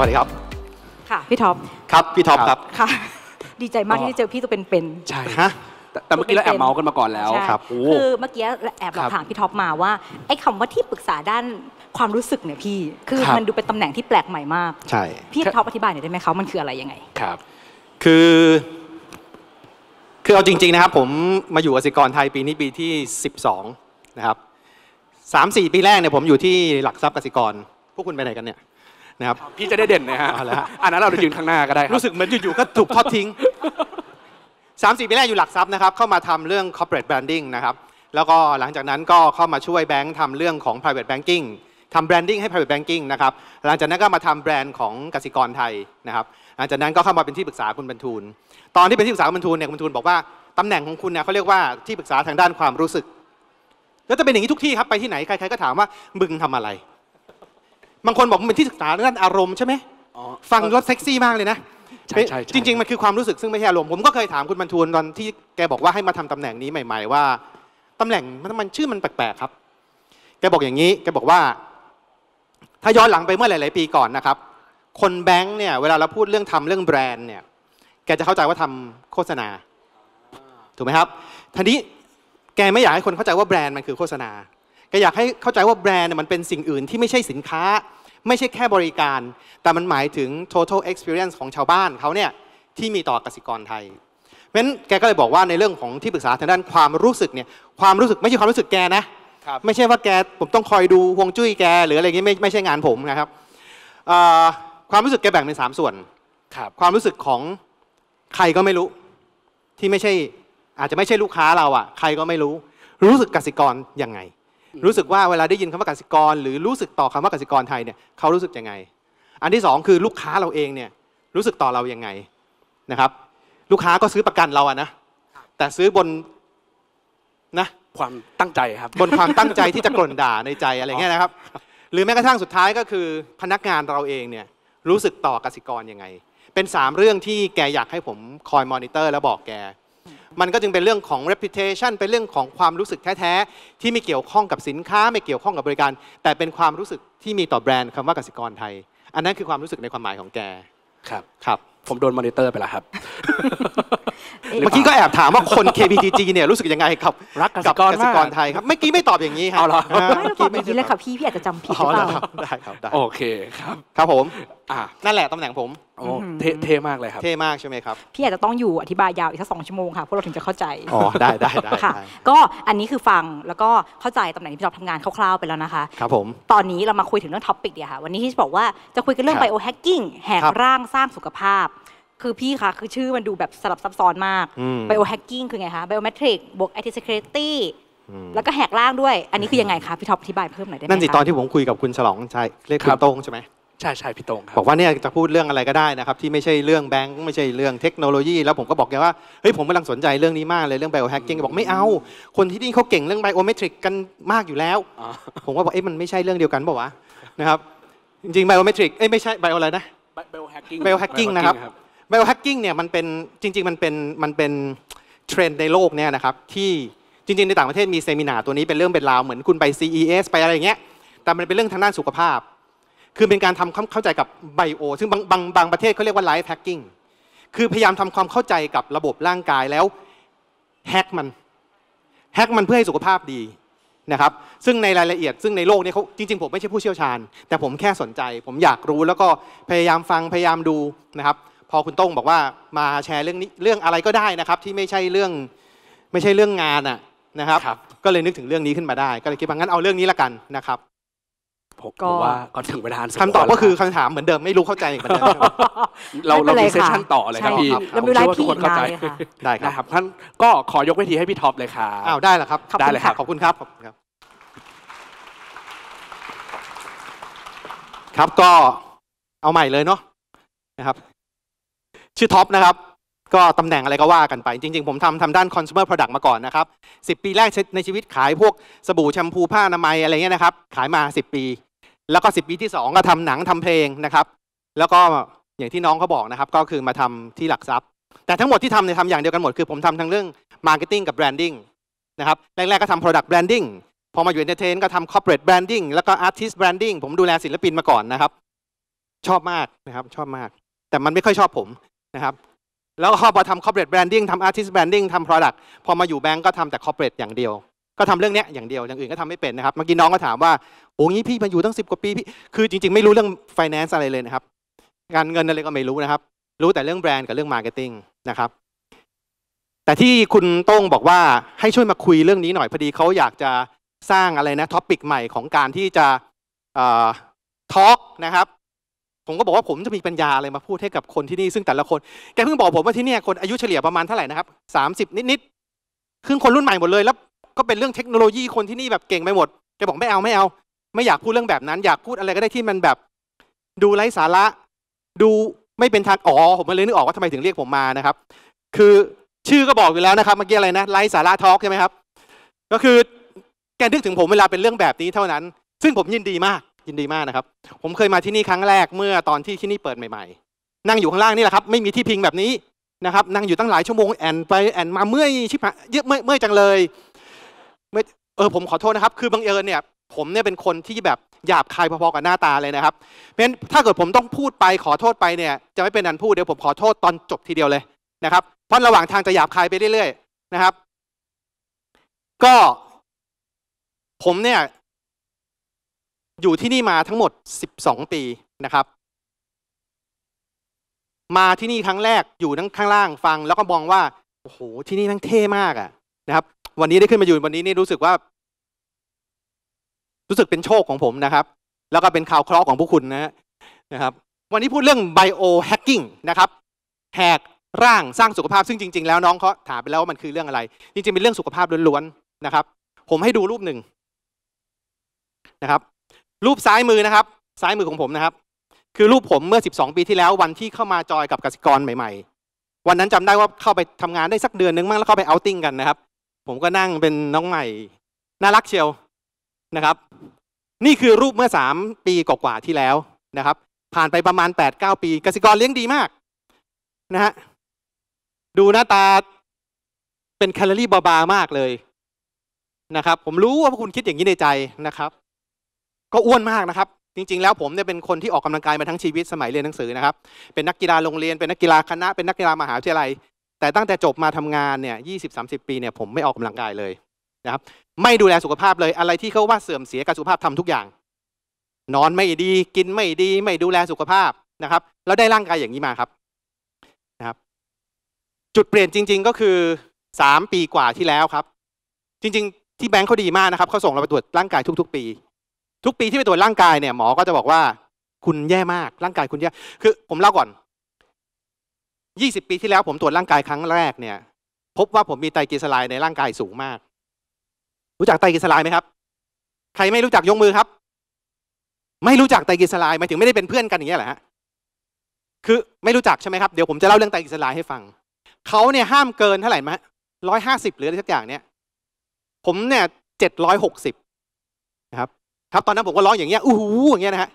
วัสดีครับ ค่ะพี่ท็อป ครับพี่ท็อปครับ ค่ะ ดีใจมากที่ได้เจอพี่ตัวเป็นๆ ใช่ฮะ แต่เมื่อกี้เราแอบเมาส์กันมาก่อนแล้วครับคือเมื่อกี้แอบเราถามพี่ท็อปมาว่าไอ้คำว่าที่ปรึกษาด้านความรู้สึกเนี่ยพี่ คือมันดูเป็นตำแหน่งที่แปลกใหม่มาก ใช่ พี่ท็อปอธิบายหน่อยได้ไหมเขามันคืออะไรยังไง ครับ คือ คือเอาจริงๆ นะครับผมมาอยู่กสิกรไทยปีนี้ปีที่12นะครับสามสี่ปีแรกเนี่ยผมอยู่ที่หลักทรัพย์กสิกร พวกคุณไปไหนกันเนี่ยนะครับพี่จะได้เด่นนะฮะอันนั้นเราจะยืนข้างหน้าก็ได้ รู้สึกเหมือนอยู่ๆก็ถูกทอดทิ้งสามสี่ปีแรกอยู่หลักทรัพย์นะครับ เข้ามาทำเรื่อง corporate branding นะครับ แล้วก็หลังจากนั้นก็เข้ามาช่วยแบงค์ทำเรื่องของ private banking ทำ branding ให้ private banking นะครับ หลังจากนั้นก็มาทำแบรนด์ของกสิกรไทยนะครับ หลังจากนั้นก็เข้ามาเป็นที่ปรึกษาคุณบรรทูลตอนที่เป็นที่ปรึกษาคุณบรรทูลเนี่ย คุณบรรทูลบอกว่าตำแหน่งของคุณเนี่ยเขาเรียกว่าที่ปรึกษาทางด้านความรู้สึก แล้วจะเป็นอย่างนี้ทุกที่ครับ ไปที่ไหนใคร ๆก็ถามว่ามึงทำอะไรบางคนบอกมันเป็นที่ศึกษาเรื่องอารมณ์ใช่ไหมฟังรถเซ็กซี่มากเลยนะใช่จริง ๆมันคือความรู้สึกซึ่งไม่ใช่อารมณ์ผมก็เคยถามคุณบรรทูลตอนที่แกบอกว่าให้มาทำตำแหน่งนี้ใหม่ ๆ ว่า ตำแหน่งมันชื่อมันแปลกๆครับ แกบอกอย่างนี้ แกบอกว่า ถ้าย้อนหลังไปเมื่อหลาย ๆ ปีก่อนนะครับคนแบงค์เนี่ยเวลาเราพูดเรื่องทำเรื่องแบรนด์เนี่ยแกจะเข้าใจว่าทำโฆษณาถูกไหมครับทีนี้แกไม่อยากให้คนเข้าใจว่าแบรนด์มันคือโฆษณาก็อยากให้เข้าใจว่าแบรนด์มันเป็นสิ่งอื่นที่ไม่ใช่สินค้า ไม่ใช่แค่บริการ แต่มันหมายถึง total experience ของชาวบ้านเขาเนี่ยที่มีต่อกสิกรไทยเพราะฉะนั้นแกก็เลยบอกว่าในเรื่องของที่ปรึกษาทางด้านความรู้สึกเนี่ยความรู้สึกไม่ใช่ความรู้สึกแกนะไม่ใช่ว่าแก ผมต้องคอยดูฮวงจุ้ยแก หรืออะไรเงี้ไม่ไม่ใช่งานผมนะครับความรู้สึกแกแบ่งเป็นสามส่วนครับความรู้สึกของใครก็ไม่รู้ที่ไม่ใช่อาจจะไม่ใช่ลูกค้าเราอ่ะใครก็ไม่รู้รู้สึกกสิกรยังไงรู้สึกว่าเวลาได้ยินคำว่ากสิกร หรือรู้สึกต่อคำว่ากสิกรไทยเนี่ยเขารู้สึกยังไง อันที่ 2 คือลูกค้าเราเองเนี่ยรู้สึกต่อเรายังไงนะครับ ลูกค้าก็ซื้อประกันเราอะนะแต่ซื้อบนนะความตั้งใจครับบนความตั้งใจที่จะกล่นด่าในใจอะไรเงี้ยนะครับ หรือแม้กระทั่งสุดท้ายก็คือ พนักงานเราเองเนี่ยรู้สึกต่อกสิกรยังไง เป็น 3 เรื่องที่แกอยากให้ผมคอยมอนิเตอร์แล้วบอกแกมันก็จึงเป็นเรื่องของ reputation เป็นเรื่องของความรู้สึกแท้ๆ ที่ไม่เกี่ยวข้องกับสินค้า ไม่เกี่ยวข้องกับบริการ แต่เป็นความรู้สึกที่มีต่อแบรนด์คำว่ากสิกรไทย อันนั้นคือความรู้สึกในความหมายของแกครับครับผมโดนมอนิเตอร์ไปแล้วครับ เมื่อกี้ก็แอบถามว่าคน KBTG เนี่ยรู้สึกยังไงครับรักกับกรมกรไทยครับเมื่อกี้ไม่ตอบอย่างนี้ครับเอาไม่รตอบอย่างนี้เลยค่ะพี่พี่อาจจะจำผิดหรือเปล่าได้ครับได้โอเคครับครับผมนั่นแหละตำแหน่งผมเท่มากเลยครับเท่มากใช่ไหมครับ พี่อาจจะต้องอยู่อธิบายยาวอีกสักสองชั่วโมงค่ะพวกเราถึงจะเข้าใจอ๋อได้ได้ได้ค่ะก็อันนี้คือฟังแล้วก็เข้าใจตำแหน่งที่พี่จอบทำงานคร่าวๆไปแล้วนะคะ ครับผมตอนนี้เรามาคุยถึงเรื่องท็อปิกเดียค่ะวันนี้ที่จะบอกว่าจะคุยกันเรื่องไบ biohacking แหกร่างสร้างสุขภาพคือพี่คะคือชื่อมันดูแบบสลับซับซ้อนมากไืโ biohacking คือไงคะ biometric บวก IT security แล้วก็แหกล่างด้วยอันนี้คือยังไงคะพี่ท็อปอธิบายเพิ่มหน่อยได้ไหมนั่นสิตอนที่ผมคุยกับคุณฉลองชัยเรียกคุณโต้งใช่ไหมใช่ใช่พี่โตงครับบอกว่าเนี่ยจะพูดเรื่องอะไรก็ได้นะครับที่ไม่ใช่เรื่องแบงก์ไม่ใช่เรื่องเทคโนโลยีแล้วผมก็บอกแกว่าเฮ้ยผมกำลังสนใจเรื่องนี้มากเลยเรื่อง biohacking แกบอกไม่เอา คนที่นี่เขาเก่งเรื่อง biometric กันมากอยู่แล้ว ผมก็บอกเอ๊ะมันไม่ใช่เรื่องเดียวกันป่าวะนะครับจริงๆ biometric เอ้ยไม่ใช่ bio อะไรนะไบโอแฮกกิ้ง biohacking นะครับไบโอแฮกกิ้งเนี่ยมันเป็นจริงๆมันเป็นมันเป็นเทรนด์ในโลกเนี่ยนะครับที่จริง ๆ ในต่างประเทศมีเซมินาตัวนี้เป็นเรื่องเป็นราวเหมือนคุณไป CES ไปอะไรอย่างเงี้ยแต่มันเป็นเรื่องทางด้านสุขภาพ คือเป็นการทำเข้าใจกับไบโอ ซึ่งบางบางบางประเทศเขาเรียกว่าไลฟ์แฮกกิ้งคือพยายามทำความเข้าใจกับระบบร่างกายแล้วแฮกมันแฮกมันเพื่อให้สุขภาพดีนะครับซึ่งในรายละเอียดซึ่งในโลกนี้เขาจริงๆผมไม่ใช่ผู้เชี่ยวชาญ แต่ผมแค่สนใจ ผมอยากรู้ แล้วก็พยายามฟังพยายามดูนะครับพอคุณต้งบอกว่ามาแชร์เรื่องนี้เรื่องอะไรก็ได้นะครับ ที่ไม่ใช่เรื่องไม่ใช่เรื่องงานอ่ะนะครับรบก็เลยนึกถึงเรื่องนี้ขึ้นมาได้ก็เลยคิดว่างั้นเอาเรื่องนี้ละกันนะครับผมว่าก็ถึงเวลาคำตอบก็คือคำถามเหมือนเดิมไม่รู้เข้าใจเหมือนเดิมเราเรามีเซสชั่นต่อเลยครับพี่เรามีไลฟ์ทเข้าใจได้ครับท่านก็ขอยกเวทีให้พี่ท็อปเลยค่ะอ้าวได้แล้วครับได้เลยครับขอบคุณครับ ครับก็เอาใหม่เลยเนาะนะครับชื่อท็อปนะครับ ก็ตำแหน่งอะไรก็ว่ากันไป จริงๆ ผมทำทำด้านคอน s u m e r product มาก่อนนะครับ10 ปีแรกในชีวิตขายพวกสบู่แชมพูผ้าอนามัยอะไรเงี้ยนะครับ ขายมา 10 ปี แล้วก็ 10 ปีที่ 2 ก็ทำหนัง ทำเพลงนะครับ แล้วก็อย่างที่น้องเขาบอกนะครับ ก็คือมาทำที่หลักทรัพย์ แต่ทั้งหมดที่ทำเนี่ยทำอย่างเดียวกันหมดคือผมทำทั้งเรื่อง marketing กับ branding นะครับ แรกๆ ก็ทำ product branding พอมาอยู่เอนเตอร์เทนก็ทำ corporate branding แล้วก็ artist branding ผมดูแลศิลปินมาก่อนนะครับ ชอบมากนะครับชอบมาก แต่มันไม่ค่อยชอบผมนะครับแล้วมาทำคอร์เป a ร e แบรนดิ้งทำอาร์ติสแบรนดิ้งทำปรดักต์พอมาอยู่แบงก์ก็ทำแต่คอร์เป a ร e อย่างเดียว ก็ทำเรื่องนี้อย่างเดียวอย่างอื่นก็ทำไม่เป็นนะครับ เมื่อกี้น้องก็ถามว่าโอ้นี่พี่มาอยู่ตั้ง10กว่าปีพี่คือจริงๆไม่รู้เรื่องฟินแลนซ์อะไรเลยนะครับ การเงินอะไรก็ไม่รู้นะครับ รู้แต่เรื่องแบรนด์กับเรื่องมาร์เก็ตติ้งนะครับแต่ที่คุณโต้งบอกว่าให้ช่วยมาคุยเรื่องนี้หน่อยพอดีเขาอยากจะสร้างอะไรนะท็อปิกใหม่ของการที่จะทอล์กนะครับผมก็บอกว่าผมจะมีปัญญาอะไรมาพูดให้กับคนที่นี่ซึ่งแต่ละคนแกเพิ่งบอกผมว่าที่นี่คนอายุเฉลี่ยประมาณเท่าไหร่นะครับสามสิบนิดๆคึ้นคนรุ่นใหม่หมดเลยแล้ว ก็เป็นเรื่องเทคโนโลยีคนที่นี่แบบเก่งไปหมดแกบอกไม่เอาไม่เอาไม่อยากพูดเรื่องแบบนั้น อยากพูดอะไรก็ได้ที่มันแบบ ดูไร้สาระ ดูไม่เป็นทางอ๋อผมเลยนึกออกว่าทำไมถึงเรียกผมมานะครับ คือชื่อก็บอกอยู่แล้วนะครับเมื่อกี้อะไรนะไร้สาระทอล์กใช่ไหมครับ ก็คือแกนึกถึงผมเวลาเป็นเรื่องแบบนี้เท่านั้น ซึ่งผมยินดีมากยินดีมากนะครับ ผมเคยมาที่นี่ครั้งแรกเมื่อตอนที่ที่นี่เปิดใหม่ ๆ นั่งอยู่ข้างล่างนี่แหละครับ ไม่มีที่พิงแบบนี้นะครับ นั่งอยู่ตั้งหลายชั่วโมงแอนไปแอนมาเมื่อยชิบหายเยอะเมื่อยจังเลยเออผมขอโทษนะครับ คือบังเอิญเนี่ย ผมเนี่ยเป็นคนที่แบบหยาบคายพอๆกับหน้าตาเลยนะครับเพราะฉะนั้นถ้าเกิดผมต้องพูดไปขอโทษไปเนี่ย จะไม่เป็นอันพูดเดี๋ยวผมขอโทษตอนจบทีเดียวเลยนะครับเพราะระหว่างทางจะหยาบคายไปเรื่อยๆนะครับ ก็ผมเนี่ยอยู่ที่นี่มาทั้งหมด 12 ปีนะครับ มาที่นี่ครั้งแรก อยู่ทั้งข้างล่างฟัง แล้วก็มองว่า โอ้โห ที่นี่นั่งเท่มากอะ่ะนะครับ วันนี้ได้ขึ้นมาอยู่วันนี้นี่รู้สึกว่า รู้สึกเป็นโชคของผมนะครับ แล้วก็เป็นข่าวเคราะห์ของผู้คุณนะนะครับ วันนี้พูดเรื่องไบโอแฮกกิ้งนะครับแหกร่างสร้างสุขภาพ ซึ่งจริง ๆ แล้วน้องเขาถามไปแล้วว่ามันคือเรื่องอะไร จริงๆเป็นเรื่องสุขภาพล้วนๆนะครับ ผมให้ดูรูปหนึ่งนะครับรูปซ้ายมือนะครับ ซ้ายมือของผมนะครับ คือรูปผมเมื่อ 12 ปีที่แล้ว วันที่เข้ามาจอยกับกสิกรใหม่ ๆวันนั้นจำได้ว่าเข้าไปทำงานได้สักเดือนนึงมั้งแล้วเข้าไปเอาติ้งกันนะครับ ผมก็นั่งเป็นน้องใหม่น่ารักเชียวนะครับ นี่คือรูปเมื่อ3ปีกว่าๆที่แล้วนะครับผ่านไปประมาณ8ดปีกสิกรเลี้ยงดีมากนะฮะดูหน้าตาเป็นแคลอรี่บาบามากเลยนะครับ ผมรู้ว่าพวกคุณคิดอย่างนี้ในใจนะครับก็อ้วนมากนะครับจริงๆแล้วผมเนี่ยเป็นคนที่ออกกำลังกายมาทั้งชีวิตสมัยเรียนหนังสือนะครับเป็นนักกีฬาโรงเรียน เป็นนักกีฬาคณะเป็นนักกีฬามหาวิทยาลัย แต่ตั้งแต่จบมาทำงานเนี่ยยี่สิบสาสิบปีเนี่ยผมไม่ออกกำลังกายเลยนะครับไม่ดูแลสุขภาพเลย อะไรที่เขาว่าเสื่อมเสียกับสุขภาพทำทุกอย่าง นอนไม่ดี กินไม่ดี ไม่ดูแลสุขภาพนะครับแล้วได้ร่างกายอย่างนี้มาครับนะครับ จุดเปลี่ยนจริง ๆ ก็คือสามปีกว่าที่แล้วครับ จริง ๆ ที่แบงค์เขาดีมากนะครับเขาส่งเราไปตรวจร่างกายทุกๆปีทุกปีที่ไปตรวจร่างกายเนี่ยหมอก็จะบอกว่า คุณแย่มากร่างกายคุณแย่คือ ผมเล่าก่อน 20 ปีที่แล้วผมตรวจร่างกายครั้งแรกเนี่ย พบว่าผมมีไตรกลีเซอไรด์ในร่างกายสูงมาก รู้จักไตรกลีเซอไรด์ไหมครับ ใครไม่รู้จักยกมือครับ ไม่รู้จักไตรกลีเซอไรด์หมายถึงไม่ได้เป็นเพื่อนกันอย่างเงี้ยแหละฮะคือไม่รู้จักใช่ไหมครับเดี๋ยว ผมจะเล่าเรื่องไตรกลีเซอไรด์ให้ฟัง เขาเนี่ยห้ามเกินเท่าไหร่มร้อยห้าสิบหรืออะไรสักอย่างเนี่ยผมเนี่ยเจ็ดร้อยหกสิบครับตอนนั้น ผมก็ร้องอย่างเงี้ยอู้หูอย่างเงี้ยนะฮะ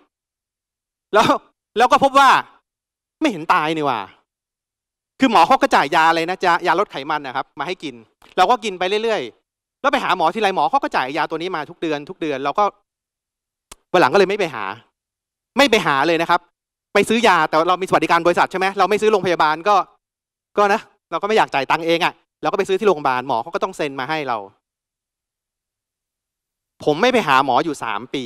แล้วแล้วก็พบว่าไม่เห็นตายนี่ว่า คือหมอเขาก็จ่ายยาอะไรนะจะยาลดไขมันนะครับ มาให้กิน เราก็กินไปเรื่อยๆแล้วไปหาหมอที่ไรหมอเขาก็จ่ายยาตัวนี้มาทุกเดือน ทุกเดือนเราก็วันหลังก็เลยไม่ไปหา ไม่ไปหาเลยนะครับ ไปซื้อยาแต่เรามีสวัสดิการบริษัทใช่ไหมเราไม่ซื้อโรงพยาบาลก็ ก็นะเราก็ไม่อยากจ่ายตังค์เองอะ่ะเราก็ไปซื้อที่โรงพยาบาลหมอเขาก็ต้องเซ็นมาให้เราผมไม่ไปหาหมออยู่ 3 ปี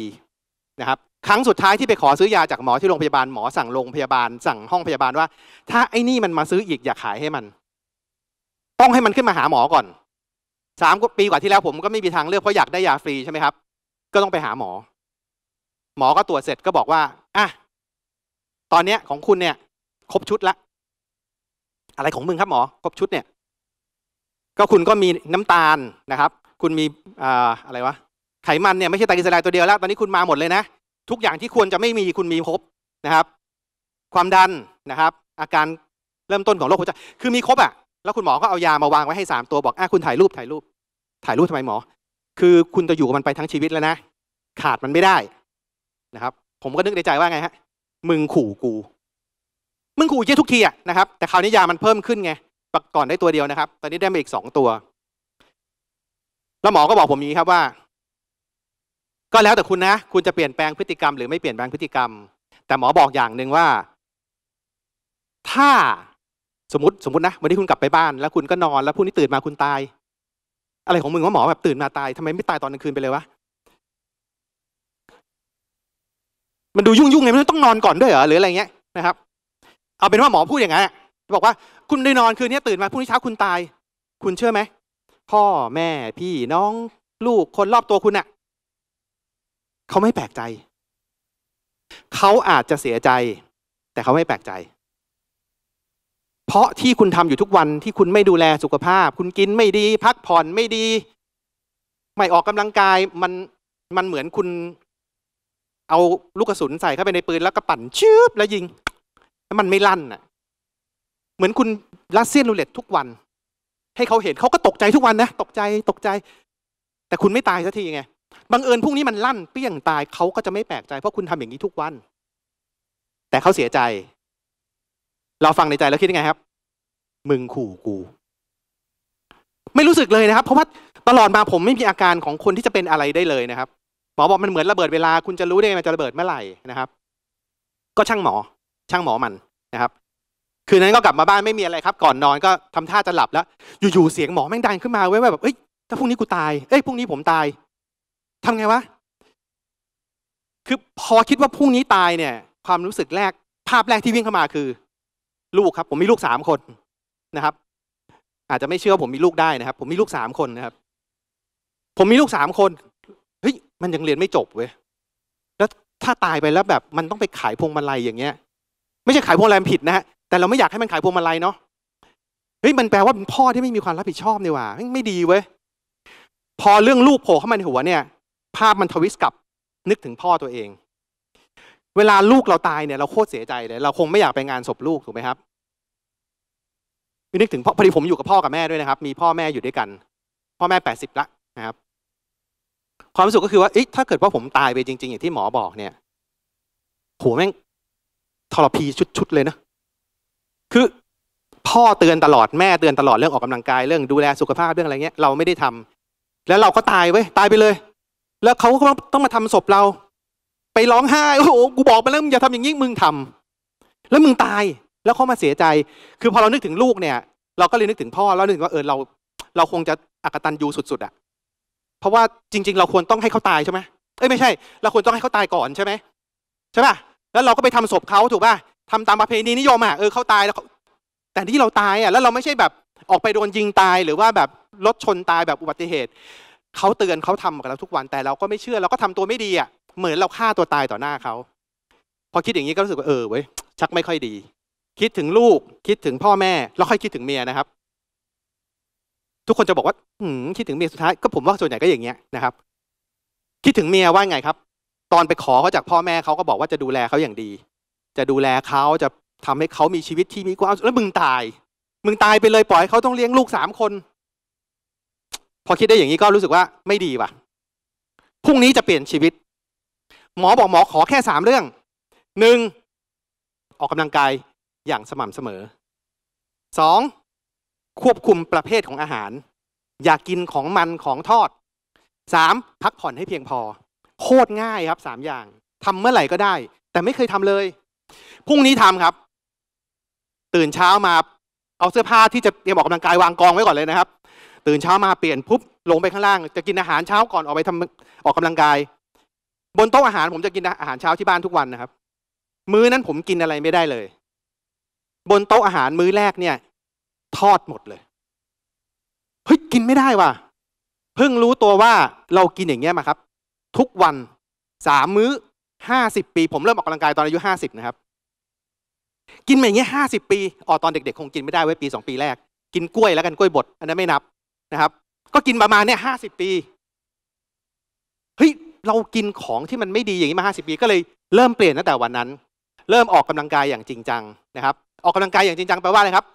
นะครับครั้งสุดท้ายที่ไปขอซื้อยาจากหมอที่โรงพยาบาลหมอสั่งโรงพยาบาลสั่งห้องพยาบาลว่า ถ้าไอ้นี่มันมาซื้ออีกอย่าขายให้มันต้องให้มันขึ้นมาหาหมอก่อนสามปีกว่าที่แล้ว ผมก็ไม่มีทางเลือกเพราะอยากได้ยาฟรีใช่ไหมครับ ก็ต้องไปหาหมอ หมอก็ตรวจเสร็จก็บอกว่าอ่ะตอนเนี้ย ของคุณเนี่ยครบชุดละ อะไรของมึงครับหมอ ครบชุดเนี่ย ก็คุณก็มีน้ำตาลนะครับ คุณมีอ่าอะไรวะไขมันเนี่ยไม่ใช่ไตรกลีเซอไรด์ตัวเดียวแล้ว ตอนนี้คุณมาหมดเลยนะ ทุกอย่างที่ควรจะไม่มีคุณมีครบนะครับ ความดันนะครับ อาการเริ่มต้นของโรคหัวใจคือมีครบอ่ะแล้วคุณหมอก็เอายามาวางไว้ให้ 3 ตัวบอกอ่ะคุณถ่ายรูปถ่ายรูป ถ่ายรูปทำไมหมอ คือคุณจะอยู่กับมันไปทั้งชีวิตแล้วนะ ขาดมันไม่ได้นะครับ ผมก็นึกในใจว่าไงฮะมึงขู่กู มึงขู่เจ๊ทุกทีอ่ะนะครับแต่คราวนี้ยามันเพิ่มขึ้นไงก่อนได้ตัวเดียวนะครับ ตอนนี้ได้มาอีกสองตัวแล้วหมอก็บอกผมนี้ครับว่าก็แล้วแต่คุณนะ คุณจะเปลี่ยนแปลงพฤติกรรมหรือไม่เปลี่ยนแปลงพฤติกรรม แต่หมอบอกอย่างหนึ่งว่า ถ้าสมมติสมมตินะ วันนี้คุณกลับไปบ้าน แล้วคุณก็นอนแล้วพรุ่งนี้ตื่นมาคุณตาย อะไรของมึงว่าหมอแบบตื่นมาตายทำไมไม่ตายตอนกลางคืนไปเลยวะ มันดูยุ่งยุ่งไงมันต้องนอนก่อนด้วยเหรอหรืออะไรเงี้ยนะครับ เอาเป็นว่าหมอพูดอย่างนั้นบอกว่าคุณได้นอนคืนนี้ตื่นมาพรุ่งนี้เช้าคุณตาย คุณเชื่อไหมพ่อแม่พี่น้องลูกคนรอบตัวคุณอะเขาไม่แปลกใจ เขาอาจจะเสียใจ แต่เขาไม่แปลกใจ เพราะที่คุณทำอยู่ทุกวันที่คุณไม่ดูแลสุขภาพ คุณกินไม่ดี พักผ่อนไม่ดี ไม่ออกกำลังกายมันมันเหมือนคุณ เอาลูกกระสุนใส่เข้าไปในปืนแล้วก็ปั่นชืบแล้วยิงแล้วมันไม่ลั่นอ่ะเหมือนคุณลัดเซียนรูเล็ตทุกวัน ให้เขาเห็นเขาก็ตกใจทุกวันนะตกใจตกใจ แต่คุณไม่ตายสักทีไงบังเอิญพรุ่งนี้มันลั่นเปี้ยง ตายเขาก็จะไม่แปลกใจ เพราะคุณทำอย่างนี้ทุกวัน แต่เขาเสียใจ เราฟังในใจแล้วคิดยังไงครับ มึงขู่กู ไม่รู้สึกเลยนะครับ เพราะว่าตลอดมาผมไม่มีอาการของคนที่จะเป็นอะไรได้เลยนะครับ หมอบอกมันเหมือนระเบิดเวลาคุณจะรู้ได้ไงมันจะระเบิดเมื่อไหร่นะครับ ก็ช่างหมอ ช่างหมอมันนะครับ คืนนั้นก็กลับมาบ้านไม่มีอะไรครับ ก่อนนอนก็ทำท่าจะหลับแล้ว อยู่ๆเสียงหมอแม่งดังขึ้นมาแว้แบบเอ้ยถ้าพรุ่งนี้กูตาย เอ้ยพรุ่งนี้ผมตายทำไงวะ คือพอคิดว่าพรุ่งนี้ตายเนี่ย ความรู้สึกแรกภาพแรกที่วิ่งเข้ามาคือ ลูกครับ ผมมีลูกสามคนนะครับ อาจจะไม่เชื่อผมมีลูกได้นะครับ ผมมีลูกสามคนนะครับ ผมมีลูกสามคนเฮ้ย มันยังเรียนไม่จบเว้ยแล้วถ้าตายไปแล้วแบบมันต้องไปขายพวงมาลัยอย่างเงี้ยไม่ใช่ขายพวงมาลัยผิดนะฮะแต่เราไม่อยากให้มันขายพวงมาลัยเนาะเฮ้ยมันแปลว่าพ่อที่ไม่มีความรับผิดชอบเนี่ยว่ะไม่ดีเว้ยพอเรื่องลูกโผล่เข้ามาในหัวเนี่ยภาพมันทวิสกับนึกถึงพ่อตัวเอง เวลาลูกเราตายเนี่ยเราโคตรเสียใจเลยเราคงไม่อยากไปงานศพลูกถูกไหมครับนึกถึงพ่อ พอดีผมอยู่กับพ่อกับแม่ด้วยนะครับ มีพ่อแม่อยู่ด้วยกัน พ่อแม่แปดสิบละนะครับ ความรู้สึกก็คือว่าถ้าเกิดว่าผมตายไปจริงๆอย่างที่หมอบอกเนี่ยัวแม่งทรพีชุดๆเลยนะคือพ่อเตือนตลอดแม่เตือนตลอดเรื่องออกกำลังกาย เรื่อง ดูแลสุขภาพเรื่องอะไรเงี้ยเราไม่ได้ทำ แล้วเราก็ตายเว้ยตายไปเลยแล้วเขาก็ต้องมาทำศพเรา ไปร้องไห้โอ้โหกูบอกไปแล้วมึงอย่าทำอย่างนี้มึงทำ แล้วมึงตายแล้วเขามาเสียใจ คือพอเรานึกถึงลูกเนี่ย เราก็เลยนึกถึงพ่อแล้วนึกว่าเออเราเราคงจะอักตันยูสุดๆอ่ะเพราะว่าจริงๆเราควรต้องให้เขาตายใช่ไหมเอ้ยไม่ใช่ เราควรต้องให้เขาตายก่อนใช่ไหมใช่ป่ะ แล้วเราก็ไปทำศพเขาถูกป่ะทำตามประเพณีนิยมอ่ะเออเขาตายแล้ว แต่ที่เราตายอ่ะ แล้วเราไม่ใช่แบบ ออกไปโดนยิงตายหรือว่าแบบรถชนตายแบบอุบัติเหตุเขาเตือนเขาทำกับเราทุกวันแต่เราก็ไม่เชื่อเราก็ทำตัวไม่ดีอ่ะ เหมือนเราฆ่าตัวตายต่อหน้าเขา พอคิดอย่างนี้ก็รู้สึกว่าเออเว้ยชักไม่ค่อยดี คิดถึงลูกคิดถึงพ่อแม่ แล้วค่อยคิดถึงเมียนะครับ ทุกคนจะบอกว่า หืมคิดถึงเมียสุดท้ายก็ผมว่าส่วนใหญ่ก็อย่างเงี้ยนะครับ คิดถึงเมียว่าไงครับ ตอนไปขอเขาจากพ่อแม่เขาก็บอกว่าจะดูแลเขาอย่างดี จะดูแลเขาจะทำให้เขามีชีวิตที่มีความแล้วมึงตาย มึงตายไปเลยปล่อยเขาต้องเลี้ยงลูกสามคนพอคิดได้อย่างนี้ก็รู้สึกว่าไม่ดีว่ะ พรุ่งนี้จะเปลี่ยนชีวิต หมอบอกหมอขอแค่สามเรื่อง หนึ่งออกกำลังกายอย่างสม่ำเสมอ สองควบคุมประเภทของอาหาร อย่ากกินของมันของทอด สามพักผ่อนให้เพียงพอ โคตรง่ายครับสามอย่าง ทำเมื่อไหร่ก็ได้ แต่ไม่เคยทำเลย พรุ่งนี้ทำครับ ตื่นเช้ามาเอาเสื้อผ้าที่จะเตรียมออกกำลังกายวางกองไว้ก่อนเลยนะครับตื่นเช้ามาเปลี่ยนปุ๊บลงไปข้างล่าง จะกินอาหารเช้าก่อนออกไปทำออกกำลังกาย บนโต๊ะอาหารผมจะกินอาหารเช้าที่บ้านทุกวันนะครับ มื้อนั้นผมกินอะไรไม่ได้เลย บนโต๊ะอาหารมื้อแรกเนี่ยทอดหมดเลยเฮ้ยกินไม่ได้ว่ะเพิ่งรู้ตัวว่าเรากินอย่างเงี้ยมาครับ ทุกวันสามมื้อห้าสิบปี ผมเริ่มออกกำลังกายตอนอายุห้าสิบนะครับ กินแบบงี้ยห้าสิบปีอ๋อตอนเด็กๆคงกินไม่ได้ไว้ปีสองปีแรกกินกล้วยแล้วกันกล้วยบดอันนั้นไม่นับนะครับก็กินประมาณเนี่ยห้าสิบปีเฮ้ยเรากินของที่มันไม่ดีอย่างนี้มาห้าสิบปี ก็เลยเริ่มเปลี่ยนตั้งแต่วันนั้นเริ่มออกกำลังกายอย่างจริงจังนะครับ ออกกำลังกายอย่างจริงจังแปลว่าอะไรครับ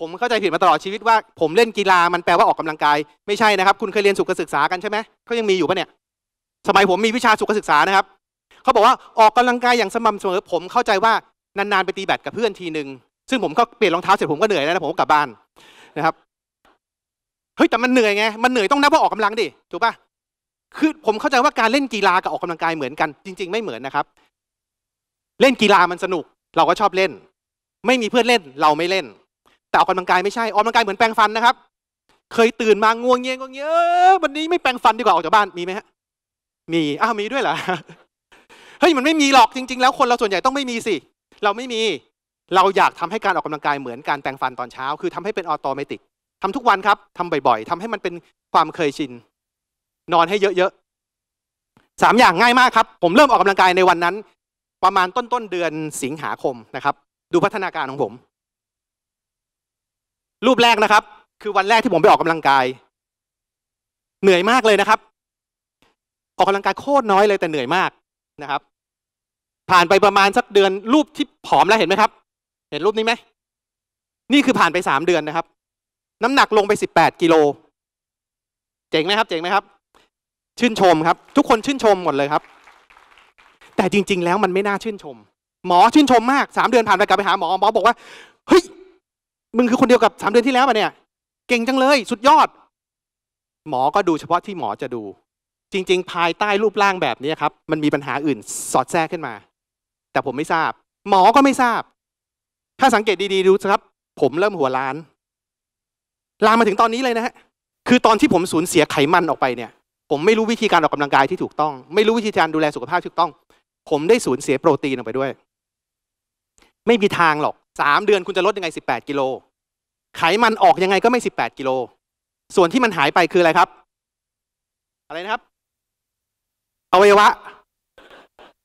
ผมเข้าใจผิดมาตลอดชีวิตว่าผมเล่นกีฬามันแปลว่าออกกำลังกายไม่ใช่นะครับ คุณเคยเรียนสุขศึกษากันใช่ไหมเขายังมีอยู่ปะเนี่ย สมัยผมมีวิชาสุขศึกษานะครับเขาบอกว่าออกกำลังกายอย่างสม่ำเสมอผมเข้าใจว่านานๆไปตีแบดกับเพื่อนทีหนึ่งซึ่งผมก็เปลี่ยนรองเท้าเสร็จผมก็เหนื่อยแล้วนะผมก็กลับบ้านนะครับเฮ้ยแต่มันเหนื่อยไงมันเหนื่อยต้องนับว่าออกกำลังดิถูกปะคือผมเข้าใจว่าการเล่นกีฬากับออกกำลังกายเหมือนกันจริงๆ ไม่เหมือนนะครับ เล่นกีฬามันสนุก เราก็ชอบเล่น ไม่มีเพื่อนเล่นเราไม่เล่น แต่ออกกำลังกายไม่ใช่ออกกำลังกายเหมือนแปรงฟันนะครับ เคยตื่นมางวงเงียงวงเงี้ยวันนี้ไม่แปรงฟันดีกว่าออกจากบ้านมีไหมฮะมีอ้าวมีด้วยเหรอเฮ้ยมันไม่มีหรอกจริง ๆ แล้วคนเราส่วนใหญ่ต้องไม่มีสิ เราไม่มี เราอยากทำให้การออกกำลังกายเหมือนการแปรงฟันตอนเช้า คือทำให้เป็นออโตเมติกทำทุกวันครับทำบ่อยๆทำให้มันเป็นความเคยชิน นอนให้เยอะๆสามอย่างง่ายมากครับ ผมเริ่มออกกำลังกายในวันนั้น ประมาณต้นต้นเดือนสิงหาคมนะครับ ดูพัฒนาการของผม รูปแรกนะครับ คือวันแรกที่ผมไปออกกำลังกาย เหนื่อยมากเลยนะครับ ออกกำลังกายโคตรน้อยเลยแต่เหนื่อยมากนะครับ ผ่านไปประมาณสักเดือน รูปที่ผอมแล้วเห็นไหมครับ เห็นรูปนี้ไหม นี่คือผ่านไปสามเดือนนะครับน้ำหนักลงไป 18 กิโล เจ๋งไหมครับ เจ๋งไหมครับ ชื่นชมครับ ทุกคนชื่นชมหมดเลยครับ แต่จริง ๆ แล้วมันไม่น่าชื่นชม หมอชื่นชมมากสามเดือนผ่านไปกลับไปหาหมอ หมอบอกว่า เฮ้ย มึงคือคนเดียวกับสามเดือนที่แล้วป่ะเนี่ย เก่งจังเลย สุดยอด หมอก็ดูเฉพาะที่หมอจะดู จริง ๆ ภายใต้รูปร่างแบบนี้ครับ มันมีปัญหาอื่นสอดแทรกขึ้นมา แต่ผมไม่ทราบ หมอก็ไม่ทราบ ถ้าสังเกตดีๆ ดูครับ ผมเริ่มหัวล้านลามมาถึงตอนนี้เลยนะฮะคือตอนที่ผมสูญเสียไขมันออกไปเนี่ย ผมไม่รู้วิธีการออกกำลังกายที่ถูกต้อง ไม่รู้วิธีการดูแลสุขภาพที่ถูกต้อง ผมได้สูญเสียโปรตีนออกไปด้วย ไม่มีทางหรอกสามเดือนคุณจะลดยังไงสิบแปดกิโลไขมันออกยังไงก็ไม่สิบแปดกิโลส่วนที่มันหายไปคืออะไรครับ อะไรนะครับอวัยวะ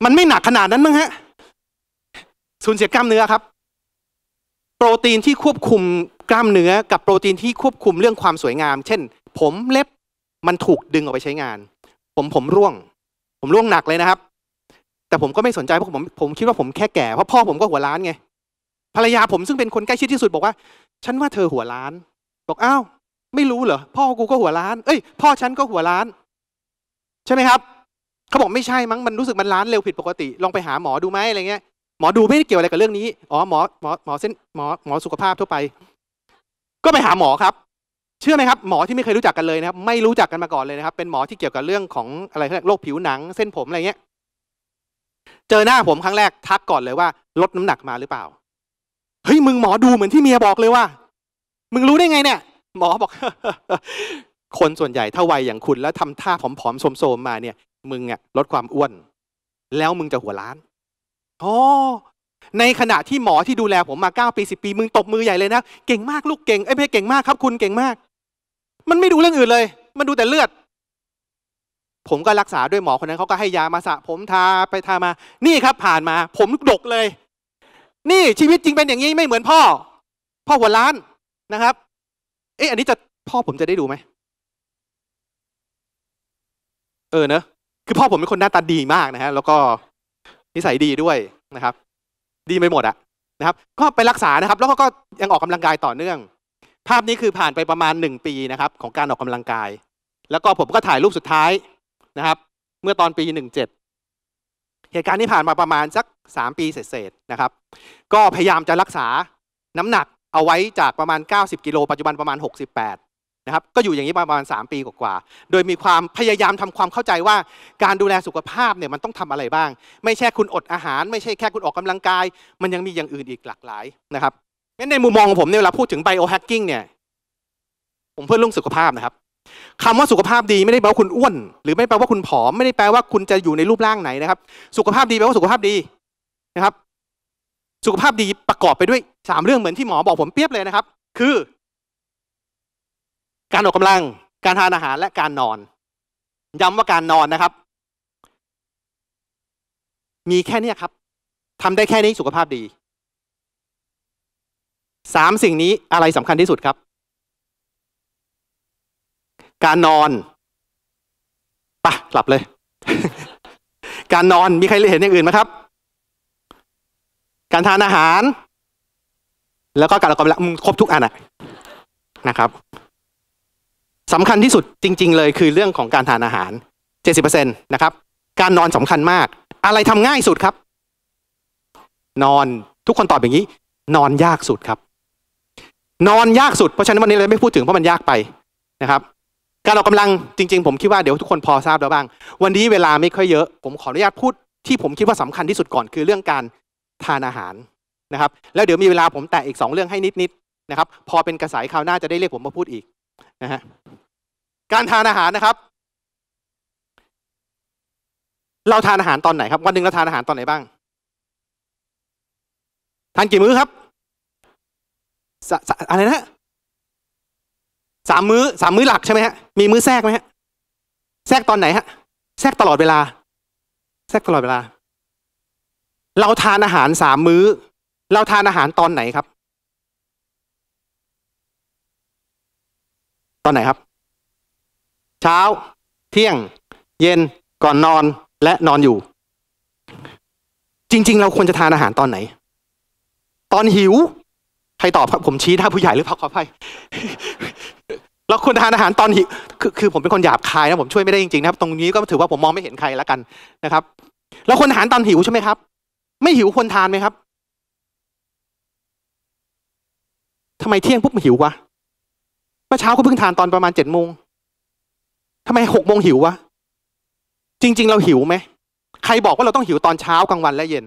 มันไม่หนักขนาดนั้นมั้งฮะสูญเสียกล้ามเนื้อครับ โปรตีนที่ควบคุมกล้ามเนื้อกับโปรตีนที่ควบคุมเรื่องความสวยงาม เช่น ผมเล็บมันถูกดึงออกไปใช้งาน ผมผมร่วง ผมร่วงหนักเลยนะครับ แต่ผมก็ไม่สนใจเพราะผมผมคิดว่าผมแค่แก่เพราะพ่อผมก็หัวล้านไงภรรยาผมซึ่งเป็นคนใกล้ชิดที่สุดบอกว่าฉันว่าเธอหัวล้านบอกอ้าวไม่รู้เหรอพ่อกูก็หัวล้านเอ้ยพ่อฉันก็หัวล้าน ใช่ไหมครับเขาบอกไม่ใช่มั้งมันรู้สึกมันล้านเร็วผิดปกติลองไปหาหมอดูไหมอะไรเงี้ยหมอดูไม่ได้เกี่ยวอะไรกับเรื่องนี้อ๋อหมอหมอหมอเส้นหมอหมอสุขภาพทั่วไปก็ไปหาหมอครับ เชื่อไหมครับ หมอที่ไม่เคยรู้จักกันเลยนะครับไม่รู้จักกันมาก่อนเลยนะครับ เป็นหมอที่เกี่ยวกับเรื่องของอะไรโรคผิวหนัง เส้นผมอะไรเงี้ยเจอหน้าผมครั้งแรกทักก่อนเลยว่า ลดน้ำหนักมาหรือเปล่าเฮ้ยมึงหมอดูเหมือนที่เมียบอกเลยว่ามึงรู้ได้ไงเนี่ย หมอบอกคนส่วนใหญ่ถ้าวัยอย่างคุณแล้วทำท่าผอมๆโสมๆมาเนี่ย มึงอะลดความอ้วน แล้วมึงจะหัวล้านอ๋อในขณะที่หมอที่ดูแลผมมาเก้าปีิบปีมึงตบมือใหญ่เลยนะเก่งมากลูกเก่งไอ้เพ่เก่งมากครับคุณเก่งมาก มันไม่ดูเรื่องอื่นเลย มันดูแต่เลือด ผมก็รักษาด้วยหมอคนนั้นเขาก็ให้ยามาสะ ผมทาไปทามา นี่ครับผ่านมา ผมดกเลย นี่ชีวิตจริงเป็นอย่างนี้ ไม่เหมือนพ่อ พ่อหัวล้านนะครับ เอ๊ะอันนี้จะพ่อผมจะได้ดูไหมเออเนอะคือพ่อผมเป็นคนหน้าตาดีมากนะฮะ แล้วก็ นิสัยดีด้วยนะครับดีไปหมดอะนะครับก็ไปรักษานะครับแล้วก็ยังออกกำลังกายต่อเนื่อง ภาพนี้คือผ่านไปประมาณ 1 ปีนะครับของการออกกำลังกาย แล้วก็ผมก็ถ่ายรูปสุดท้ายนะครับเมื่อตอนปี 17 เหตุการณ์ที่ผ่านมาประมาณสัก 3 ปีเศษๆนะครับก็พยายามจะรักษาน้ำหนักเอาไว้จากประมาณ 90 กิโลปัจจุบันประมาณ 68นะครับก็อยู่อย่างนี้ประมาณ 3 ปีกว่าๆ โดยมีความพยายามทำความเข้าใจว่าการดูแลสุขภาพเนี่ยมันต้องทำอะไรบ้าง ไม่ใช่คุณอดอาหาร ไม่ใช่แค่คุณออกกำลังกาย มันยังมีอย่างอื่นอีกหลากหลายนะครับงั้นในมุมมองของผมเนี่ยเราพูดถึงไบโอแฮกกิ้งเนี่ยผมเพื่อเรื่องสุขภาพนะครับคำว่าสุขภาพดีไม่ได้แปลว่าคุณอ้วน หรือไม่แปลว่าคุณผอมไม่ได้แปลว่าคุณจะอยู่ในรูปร่างไหนนะครับ สุขภาพดีแปลว่าสุขภาพดีนะครับ สุขภาพดีประกอบไปด้วย3เรื่องเหมือนที่หมอบอกผมเปรียบเลยนะครับ คือการออกกำลัง การทานอาหารและการนอนย้ำว่าการนอนนะครับ มีแค่นี้ครับ ทำได้แค่นี้สุขภาพดีสามสิ่งนี้อะไรสำคัญที่สุดครับ การนอนปะกลับเลย การนอนมีใครเห็นอย่างอื่นไหมครับ การทานอาหาร แล้วก็การออกกำลังครบทุกอันนะครับสำคัญที่สุดจริง ๆเลยคือเรื่องของการทานอาหาร70%นะครับการนอนสำคัญมาก อะไรทำง่ายสุดครับ นอนทุกคนตอบอย่างนี้ นอนยากสุดครับ นอนยากสุด เพราะฉะนั้นวันนี้เราไม่พูดถึงเพราะมันยากไปนะครับ การออกกำลังจริงๆผมคิดว่าเดี๋ยวทุกคนพอทราบแล้วบ้างวันนี้เวลาไม่ค่อยเยอะ ผมขออนุญาตพูดที่ผมคิดว่าสำคัญที่สุดก่อน คือเรื่องการทานอาหารนะครับ แล้วเดี๋ยวมีเวลาผมแตะอีก2เรื่องให้นิดๆนะครับ พอเป็นกระสายคราวหน้าจะได้เรียกผมมาพูดอีกนะฮะการทานอาหารนะครับ เราทานอาหารตอนไหนครับ วันหนึ่งเราทานอาหารตอนไหนบ้าง ทานกี่มื้อครับอะไรนะสามมื้อสามมื้อหลักใช่ไหมฮะมีมื้อแทรกไหมฮะแทรกตอนไหนฮะแทรกตลอดเวลาแทรกตลอดเวลา เราทานอาหารสามมื้อ เราทานอาหารตอนไหนครับตอนไหนครับ เช้า เที่ยง เย็นก่อนนอนและนอนอยู่ จริง ๆ เราควรจะทานอาหารตอนไหน ตอนหิว ใครตอบครับผมชี้หน้าผู้ใหญ่หรือพักขอไพ่ยเราควรทานอาหารตอนหิวคือคือผมเป็นคนหยาบคายนะผมช่วยไม่ได้จริงๆนะครับตรงนี้ก็ถือว่าผมมองไม่เห็นใครแล้วกันนะครับ เราควรทานตอนหิวใช่ไหมครับ ไม่หิวควรทานไหมครับ ทำไมเที่ยงปุ๊บหิววะเมื่อเช้าก็เพิ่งทานตอนประมาณเจ็ดโมงทำไมหกโมงหิววะ จริง ๆ เราหิวไหม ใครบอกว่าเราต้องหิวตอนเช้ากลางวันและเย็น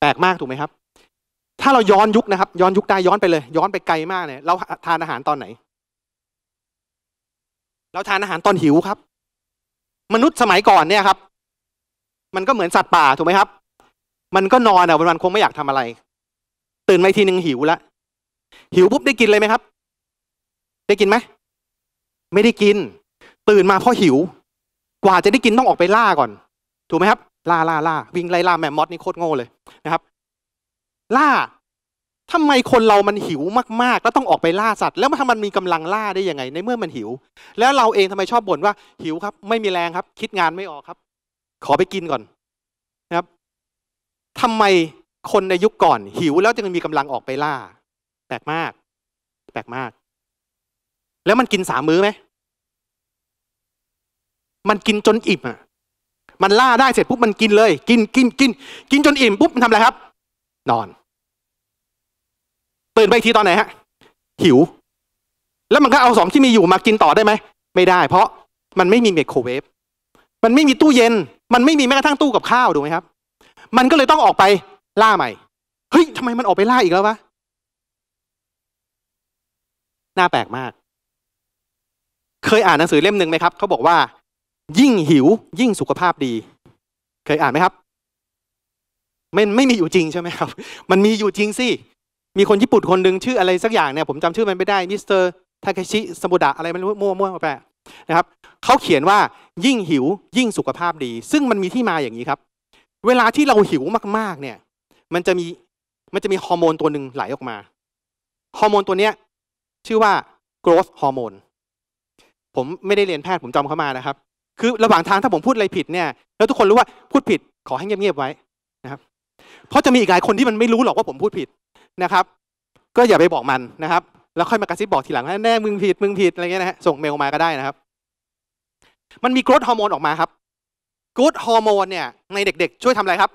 แปลกมากถูกไหมครับ ถ้าเราย้อนยุคนะครับ ย้อนยุคได้ย้อนไปเลย ย้อนไปไกลมากเนี่ย เราทานอาหารตอนไหน เราทานอาหารตอนหิวครับ มนุษย์สมัยก่อนเนี่ยครับ มันก็เหมือนสัตว์ป่าถูกไหมครับ มันก็นอนอ่ะวันๆคงไม่อยากทำอะไร ตื่นมาทีหนึ่งหิวละหิวปุ๊บได้กินเลยไหมครับได้กินไหมไม่ได้กิน ตื่นมาเพราะหิว กว่าจะได้กินต้องออกไปล่าก่อน ถูกไหมครับล่าล่าล่าวิ่งไล่ล่าแมมมอสนี่โคตรโง่เลยนะครับ ล่า ทำไมคนเรามันหิวมากๆ แล้วต้องออกไปล่าสัตว์แล้วมันมีกำลังล่าได้ยังไง ในเมื่อมันหิว แล้วเราเองทำไมชอบบ่นว่าหิวครับ ไม่มีแรงครับ คิดงานไม่ออกครับ ขอไปกินก่อนนะครับ ทำไมคนในยุคก่อนหิวแล้วจึงมีกำลังออกไปล่าแปลกมากแปลกมากแล้วมันกินสามมื้อไหม มันกินจนอิ่มอ่ะ มันล่าได้เสร็จปุ๊บมันกินเลย กิน กิน กิน กินจนอิ่มปุ๊บมันทำอะไรครับ นอน ตื่นไปทีตอนไหนฮะ หิว แล้วมันก็เอาสองที่มีอยู่มากินต่อได้ไหม ไม่ได้เพราะมันไม่มีไมโครเวฟ มันไม่มีตู้เย็น มันไม่มีแม้กระทั่งตู้กับข้าวดูไหมครับ มันก็เลยต้องออกไปล่าใหม่ เฮ้ยทำไมมันออกไปล่าอีกแล้ววะน่าแปลกมากเคยอ่านหนังสือเล่มหนึ่งไหมครับ เขาบอกว่า ยิ่งหิวยิ่งสุขภาพดี เคยอ่านไหมครับไม่ไม่มีอยู่จริงใช่ไหมครับ มันมีอยู่จริงสิมีคนญี่ปุ่นคนหนึ่งชื่ออะไรสักอย่างเนี่ยผมจำชื่อมันไม่ได้มิสเตอร์ทาเคชิสมุดะอะไรไม่รู้มั่วมั่วไปนะครับ เขาเขียนว่ายิ่งหิวยิ่งสุขภาพดี ซึ่งมันมีที่มาอย่างนี้ครับ เวลาที่เราหิวมากๆเนี่ย มันจะมีมันจะมีฮอร์โมนตัวหนึ่งไหลออกมาฮอร์โมนตัวเนี้ยชื่อว่าโกรธฮอร์โมนผมไม่ได้เรียนแพทย์ผมจำเข้ามานะครับ คือระหว่างทางถ้าผมพูดอะไรผิดเนี่ย แล้วทุกคนรู้ว่าพูดผิดขอให้เงียบๆไว้นะครับ เพราะจะมีอีกหลายคนที่มันไม่รู้หรอกว่าผมพูดผิดนะครับ ก็อย่าไปบอกมันนะครับ แล้วค่อยมากระซิบบอกทีหลังแน่มึงผิด มึงผิดอะไรเงี้ยนะฮะส่งเมลมาก็ได้นะครับ มันมีกรดฮอร์โมนออกมาครับกรดฮอร์โมนเนี่ย ในเด็กๆ ช่วยทำอะไรครับ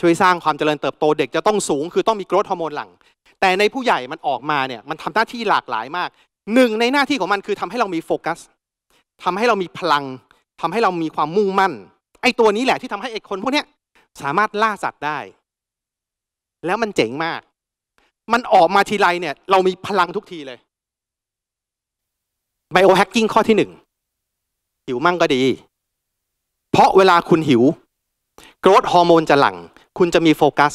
ช่วยสร้างความเจริญเติบโตเด็กจะต้องสูง คือต้องมีกรดฮอร์โมนหลังแต่ในผู้ใหญ่มันออกมาเนี่ย มันทำหน้าที่หลากหลายมากหนึ่งในหน้าที่ของมันคือทำให้เรามีโฟกัสทำให้เรามีพลัง ทำให้เรามีความมุ่งมั่น ไอ้ตัวนี้แหละที่ทำให้เอกคนพวกเนี้ยสามารถล่าสัตว์ได้ แล้วมันเจ๋งมาก มันออกมาทีไรเนี่ย เรามีพลังทุกทีเลย ไบโอแฮกกิ้งข้อที่หนึ่งหิวมั่งก็ดี เพราะเวลาคุณหิวโกรทฮอร์โมนจะหลัง่ง คุณจะมีโฟกัส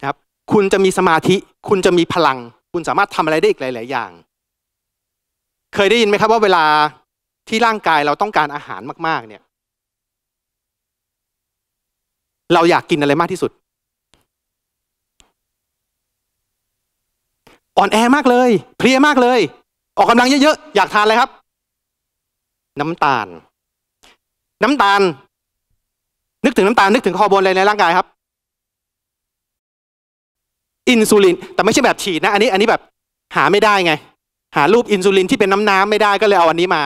นะครับ คุณจะมีสมาธิ คุณจะมีพลัง คุณสามารถทำอะไรได้อีกหลาย ๆ อย่างเคยได้ยินไหมครับว่าเวลาที่ร่างกายเราต้องการอาหารมากๆ เนี่ย เราอยากกินอะไรมากที่สุดอ่อนแอมากเลยเพลียมากเลย ออกกำลังเยอะๆอยากทานอะไรครับ น้ำตาล น้ำตาล นึกถึงน้ำตาล นึกถึงคอร์โนอะไรในร่างกายครับ อินซูลินแต่ไม่ใช่แบบฉีดนะ อันนี้ อันนี้แบบหาไม่ได้ไงหารูป อินซูลิน ที่เป็นน้ำน้ำไม่ได้ก็เลยเอาอันนี้มา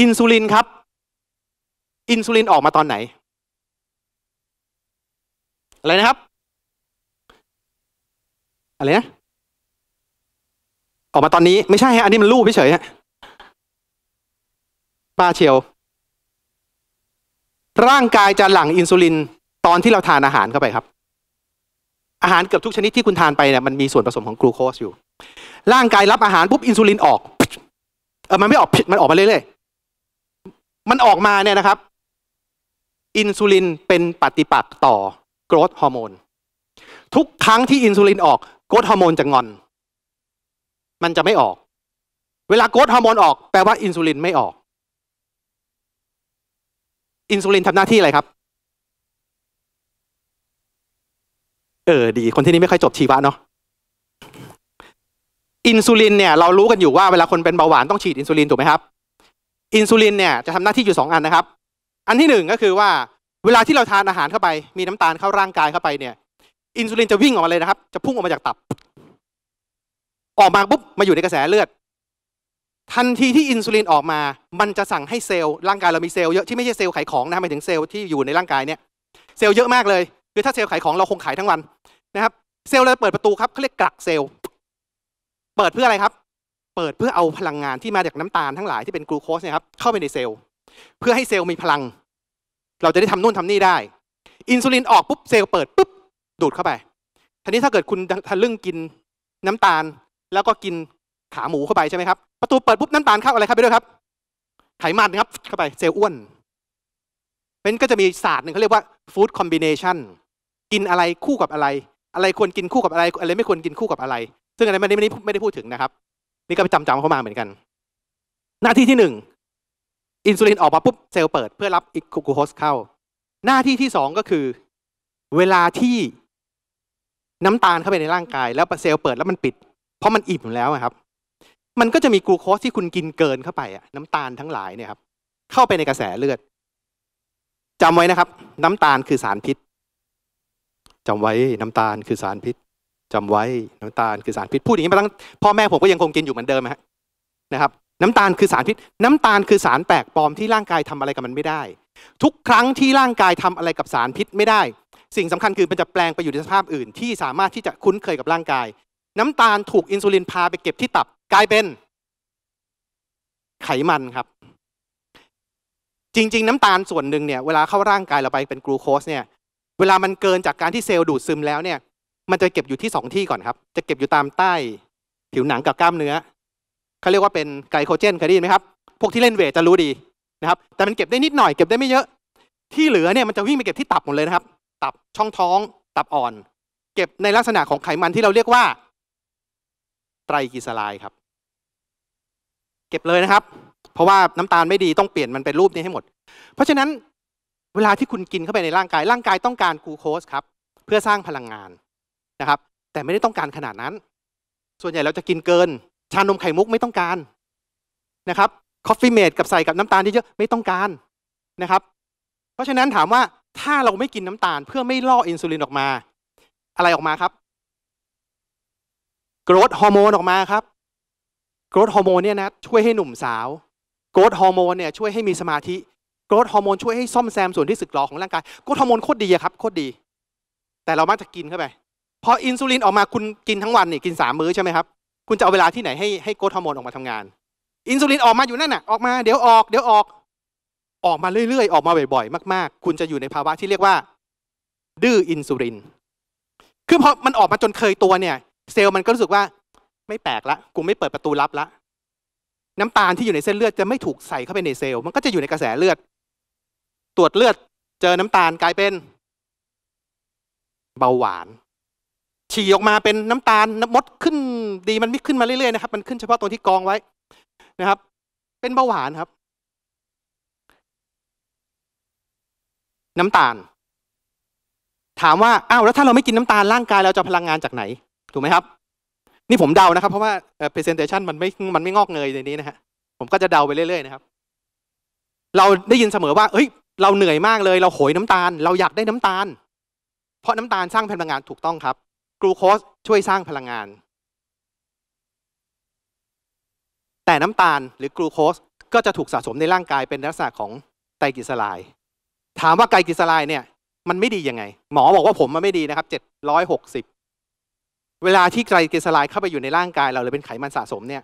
อินซูลิน ครับ อินซูลิน ออกมาตอนไหน อะไรนะครับ อะไรนะออกมาตอนนี้ไม่ใช่ฮะอันนี้มันรูปเฉยฮะป้าเชียวร่างกายจะหลั่งอินซูลินตอนที่เราทานอาหารเข้าไปครับอาหารเกือบทุกชนิดที่คุณทานไปเนี่ยมันมีส่วนผสมของกลูโคสอยู่ร่างกายรับอาหาร ปุ๊บอินซูลินออกเออมันไม่ออกผิดมันออกมาเรื่อยๆมันออกมาเนี่ยนะครับ อินซูลินเป็นปฏิปักษ์ต่อกรดฮอร์โมนทุกครั้งที่อินซูลินออกกรดฮอร์โมนจะงอน มันจะไม่ออก เวลากรดฮอร์โมนออกแปลว่าอินซูลินไม่ออก อินซูลินทำหน้าที่อะไรครับเออดี คนที่นี่ไม่ค่อยจบชีวะเนาะอินซูลินเนี่ย เรารู้กันอยู่ว่าเวลาคนเป็นเบาหวานต้องฉีดอินซูลินถูกไหมครับอินซูลินเนี่ยจะทำหน้าที่อยู่ 2 อันนะครับ อันที่ 1 ก็คือว่าเวลาที่เราทานอาหารเข้าไป มีน้ำตาลเข้าร่างกายเข้าไปเนี่ย อินซูลินจะวิ่งออกมาเลยนะครับ จะพุ่งออกมาจากตับ ออกมาปุ๊บมาอยู่ในกระแสเลือด ทันทีที่อินซูลินออกมามันจะสั่งให้เซลล์ร่างกายเรามีเซลล์เยอะที่ไม่ใช่เซลล์ไขของนะหมายถึงเซลล์ที่อยู่ในร่างกายเนี่ยเซลล์เยอะมากเลยคือถ้าเซลล์ขายของเราคงขายทั้งวันนะครับ เซลล์เราเปิดประตูครับเขาเรียกกลักเซลล์เปิดเพื่ออะไรครับ เปิดเพื่อเอาพลังงานที่มาจากน้ำตาลทั้งหลาย ที่เป็นกลูโคสเนี่ยครับ เข้าไปในเซลล์เพื่อให้เซลล์มีพลัง เราจะได้ทำนู่นทำนี่ได้ อินซูลินออกปุ๊บเซลล์เปิดปุ๊บดูดเข้าไปทีนี้ถ้าเกิดคุณทะลึ่งกินน้ำตาล แล้วก็กินขาหมูเข้าไปใช่ไหมครับประตูเปิดปุ๊บน้ำตาลเข้าอะไรเข้าไปด้วยครับ ไขมันครับเข้าไปเซลล์อ้วนเป็นก็จะมีศาสตร์หนึ่งเขาเรียกว่าฟู้ดคอมบิเนชันกินอะไรคู่กับอะไร อะไรควรกินคู่กับอะไรอะไรไม่ควรกินคู่กับอะไร ซึ่งอะไรไม่ได้ไม่ได้พูดถึงนะครับนี่ก็ไปจำจำเข้ามาเหมือนกัน หน้าที่ที่หนึ่งอินซูลินออกมาปุ๊บเซลล์เปิดเพื่อรับกลูโคสเข้า หน้าที่ที่สองก็คือเวลาที่น้ำตาลเข้าไปในร่างกาย แล้วเซลล์เปิด แล้วมันปิด เพราะมันอิ่มแล้วครับ มันก็จะมีกลูโคสที่คุณกินเกินเข้าไปอะน้ำตาลทั้งหลายเนี่ยครับ เข้าไปในกระแสเลือด จำไว้นะครับ น้ำตาลคือสารพิษจำไว้น้ำตาลคือสารพิษ จำไว้น้ำตาลคือสารพิษ พูดอย่างนี้มาตั้งพ่อแม่ผมก็ยังคงกินอยู่เหมือนเดิมฮะนะครับน้ำตาลคือสารพิษ น้ำตาลคือสารแปลกปลอมที่ร่างกายทำอะไรกับมันไม่ได้ ทุกครั้งที่ร่างกายทำอะไรกับสารพิษไม่ได้ สิ่งสำคัญคือ มันจะแปลงไปอยู่ในสภาพอื่น ที่สามารถที่จะคุ้นเคยกับร่างกาย น้ำตาลถูกอินซูลินพาไปเก็บที่ตับกลายเป็น ไขมันครับ จริงๆ น้ำตาลส่วนหนึ่งเนี่ยเวลาเข้าร่างกายเราไปเป็นกลูโคสเนี่ยเวลามันเกินจากการที่เซลล์ดูดซึมแล้วเนี่ย มันจะเก็บอยู่ที่2ที่ก่อนครับ จะเก็บอยู่ตามใต้ ผิวหนังกับกล้ามเนื้อ เขาเรียกว่าเป็นไกลโคเจนเคยได้ยินไหมครับ พวกที่เล่นเวทจะรู้ดีนะครับ แต่มันเก็บได้นิดหน่อยเก็บได้ไม่เยอะ ที่เหลือเนี่ยมันจะวิ่งไปเก็บที่ตับหมดเลยนะครับ ตับช่องท้อง ตับอ่อน เก็บในลักษณะของไขมันที่เราเรียกว่าไตรกลีเซอไรด์ครับ เก็บเลยนะครับ เพราะว่าน้ำตาลไม่ดีต้องเปลี่ยนมันเป็นรูปนี้ให้หมด เพราะฉะนั้นเวลาที่คุณกินเข้าไปในร่างกายร่างกายต้องการกูโคสครับ เพื่อสร้างพลังงานนะครับ แต่ไม่ได้ต้องการขนาดนั้น ส่วนใหญ่เราจะกินเกิน ชานมไข่มุกไม่ต้องการนะครับคอฟฟี่เมดกับใส่กับน้ำตาลที่เยอะ ไม่ต้องการนะครับ เพราะฉะนั้นถามว่าถ้าเราไม่กินน้ำตาล เพื่อไม่ล่ออินซูลินออกมา อะไรออกมาครับโกรทฮอร์โมนออกมาครับโกรทฮอร์โมนเนี่ยนะช่วยให้หนุ่มสาวโกรทฮอร์โมนเนี่ยช่วยให้มีสมาธิรทฮอร์โมนช่วยให้ซ่อมแซมส่วนที่สึกหรอของร่างกายกรทฮอร์โมนโคตรดีครับโคตรดี แต่เรามักจะกินเข้าไปพออินซูลินออกมาคุณกินทั้งวันนี่กินสามมื้อใช่ไหมครับคุณจะเอาเวลาที่ไหนให้ให้กรทฮอร์โมนออกมาทำงาน อินซูลินออกมาอยู่นั่นน่ะออกมา เดี๋ยวออกเดี๋ยวออก ออกมาเรื่อยๆ ออกมาบ่อยๆ มากๆ คุณจะอยู่ในภาวะที่เรียกว่าดื้ออินซูลินคือพอมันออกมาจนเคยตัวเนี่ย เซลล์มันก็รู้สึกว่าไม่แปลกละกูไม่เปิดประตูลับละน้ำตาลที่อยู่ในเส้นเลือดจะไม่ถูกใส่เข้าไปในเซลล์มันก็จะอยู่ในกระแสเลือดตรวจเลือดเจอน้ำตาลกลายเป็น เบาหวานฉี่ออกมาเป็นน้ำตาลน้ำมดขึ้น ดีมันไม่ขึ้นมาเรื่อยๆนะครับมันขึ้นเฉพาะตรงที่กองไว้นะครับ เป็นเบาหวานครับ น้ำตาล ถามว่าอ้าวแล้วถ้าเราไม่กินน้ำตาลร่างกายเราจะพลังงานจากไหน ถูกไหมครับ นี่ผมเดานะครับเพราะว่า presentation มันไม่มันไม่งอกเงยในนี้นะฮะผมก็จะเดาไปเรื่อยๆนะครับ เราได้ยินเสมอว่าเฮ้ยเราเหนื่อยมากเลยเราโหยน้ำตาล เราอยากได้น้ำตาล เพราะน้ำตาลสร้างพลังงานถูกต้องครับกลูโคสช่วยสร้างพลังงาน แต่น้ำตาลหรือกลูโคสก็จะถูกสะสมในร่างกายเป็นลักษณะของไตรกลีเซอไรด์ถามว่าไตรกลีเซอไรด์เนี่ย มันไม่ดียังไง หมอบอกว่าผมมันไม่ดีนะครับเจ็ดร้อยหกสิบเวลาที่ไตรกลีเซอไรด์เข้าไปอยู่ในร่างกาย เราหรือเป็นไขมันสะสมเนี่ย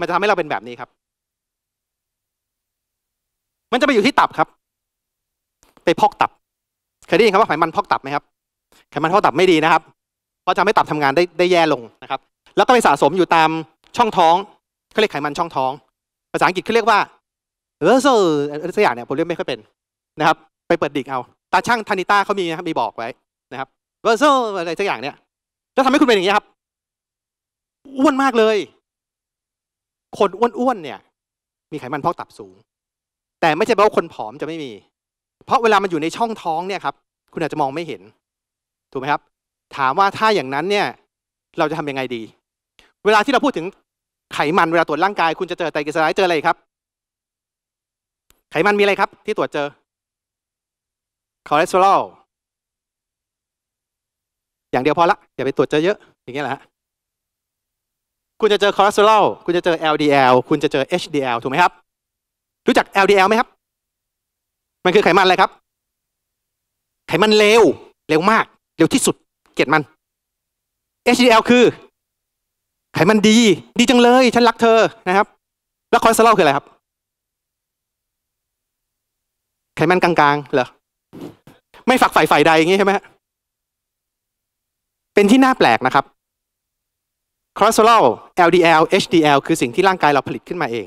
มันจะทำให้เราเป็นแบบนี้ครับ มันจะไปอยู่ที่ตับครับไปพอกตับเคยได้ยินคำว่าไขมันพอกตับไหมครับ ไขมันพอกตับไม่ดีนะครับเพราะจะไม่ตับทำงานได้ได้แย่ลงนะครับ แล้วก็ไปสะสมอยู่ตามช่องท้องเขาเรียกไขมันช่องท้อง ภาษาอังกฤษเขาเรียกว่าเออเซอร์สักอย่างเนี่ยผมเรียกไม่ค่อยเป็นนะครับ ไปเปิดดิกเอา ตาช่างทานิต้าเขามีนะครับมีบอกไว้นะครับเออเซอร์อะไรสักอย่างเนี่ยแล้วทำให้คุณเป็นอย่างนี้ครับ อ้วนมากเลย คนอ้วนๆ เนี่ย มีไขมันพอกตับสูง แต่ไม่ใช่แปลว่าคนผอมจะไม่มีเพราะเวลามันอยู่ในช่องท้องเนี่ยครับคุณอาจจะมองไม่เห็นถูกไหมครับ ถามว่าถ้าอย่างนั้นเนี่ย เราจะทำยังไงดี เวลาที่เราพูดถึงไขมันเวลาตรวจร่างกาย คุณจะเจอไตรกลีเซอไรด์เจออะไรครับ ไขมันมีอะไรครับ ที่ตรวจเจอคอเลสเตอรอลอย่างเดียวพอละอย่าไปตรวจเจอเยอะอย่างเงี้ยแหละคุณจะเจอคอเลสเตอรอลคุณจะเจอ LDL คุณจะเจอ HDL ถูกไหมครับรู้จัก LDL ไหมครับมันคือไขมันอะไรครับ ไขมันเร็วเร็วมากเร็วที่สุด เกลียดมัน HDL คือ ไขมันดี ดีจังเลย ฉันรักเธอนะครับแล้วคอเลสเตอรอลคืออะไรครับ ไขมันกลางๆเหรอไม่ฝักฝ่ายฝ่ใดอย่างนี้ใช่ไหมเป็นที่น่าแปลกนะครับคอเลสเตอรอล LDL HDL คือสิ่งที่ร่างกายเราผลิตขึ้นมาเอง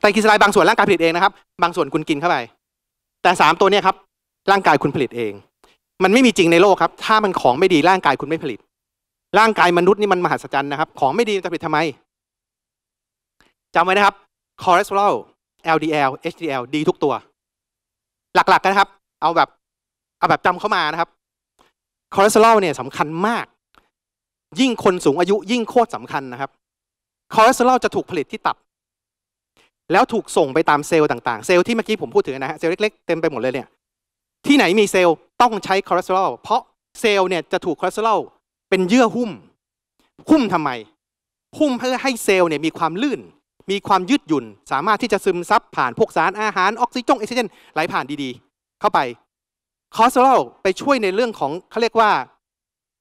แต่กิสไลดบางส่วนร่างกายผลิตเองนะครับ บางส่วนคุณกินเข้าไปแต่ 3 ตัวนี้ครับ ร่างกายคุณผลิตเอง มันไม่มีจริงในโลกครับ ถ้ามันของไม่ดีร่างกายคุณไม่ผลิต ร่างกายมนุษย์นี่มันมหัศจรรย์นะครับ ของไม่ดีจะผลิตทำไมจำไว้นะครับคอเลสเตอรอล LDL HDL ดีทุกตัว หลักๆกันนะครับ เอาแบบเอาแบบจำเข้ามานะครับคอเลสเตอรอลเนี่ยสำคัญมาก ยิ่งคนสูงอายุ ยิ่งโคตรสำคัญนะครับคอเลสเตอรอลจะถูกผลิตที่ตับแล้วถูกส่งไปตามเซลล์ต่างๆ เซลล์ที่เมื่อกี้ผมพูดถึงนะฮะ เซลล์เล็กๆ เต็มไปหมดเลยเนี่ย ที่ไหนมีเซลล์ต้องใช้คอเลสเตอรอลเพราะเซลล์เนี่ยจะถูกคอเลสเตอรอลเป็นเยื่อหุ้ม หุ้มทำไม หุ้มเพื่อให้เซลล์เนี่ยมีความลื่น มีความยืดหยุ่น สามารถที่จะซึมซับผ่านพวกสารอาหารออกซิเจนออกซิเจนไหลผ่านดีๆ เข้าไป คอเลสเตอรอลไปช่วยในเรื่องของเขาเรียกว่า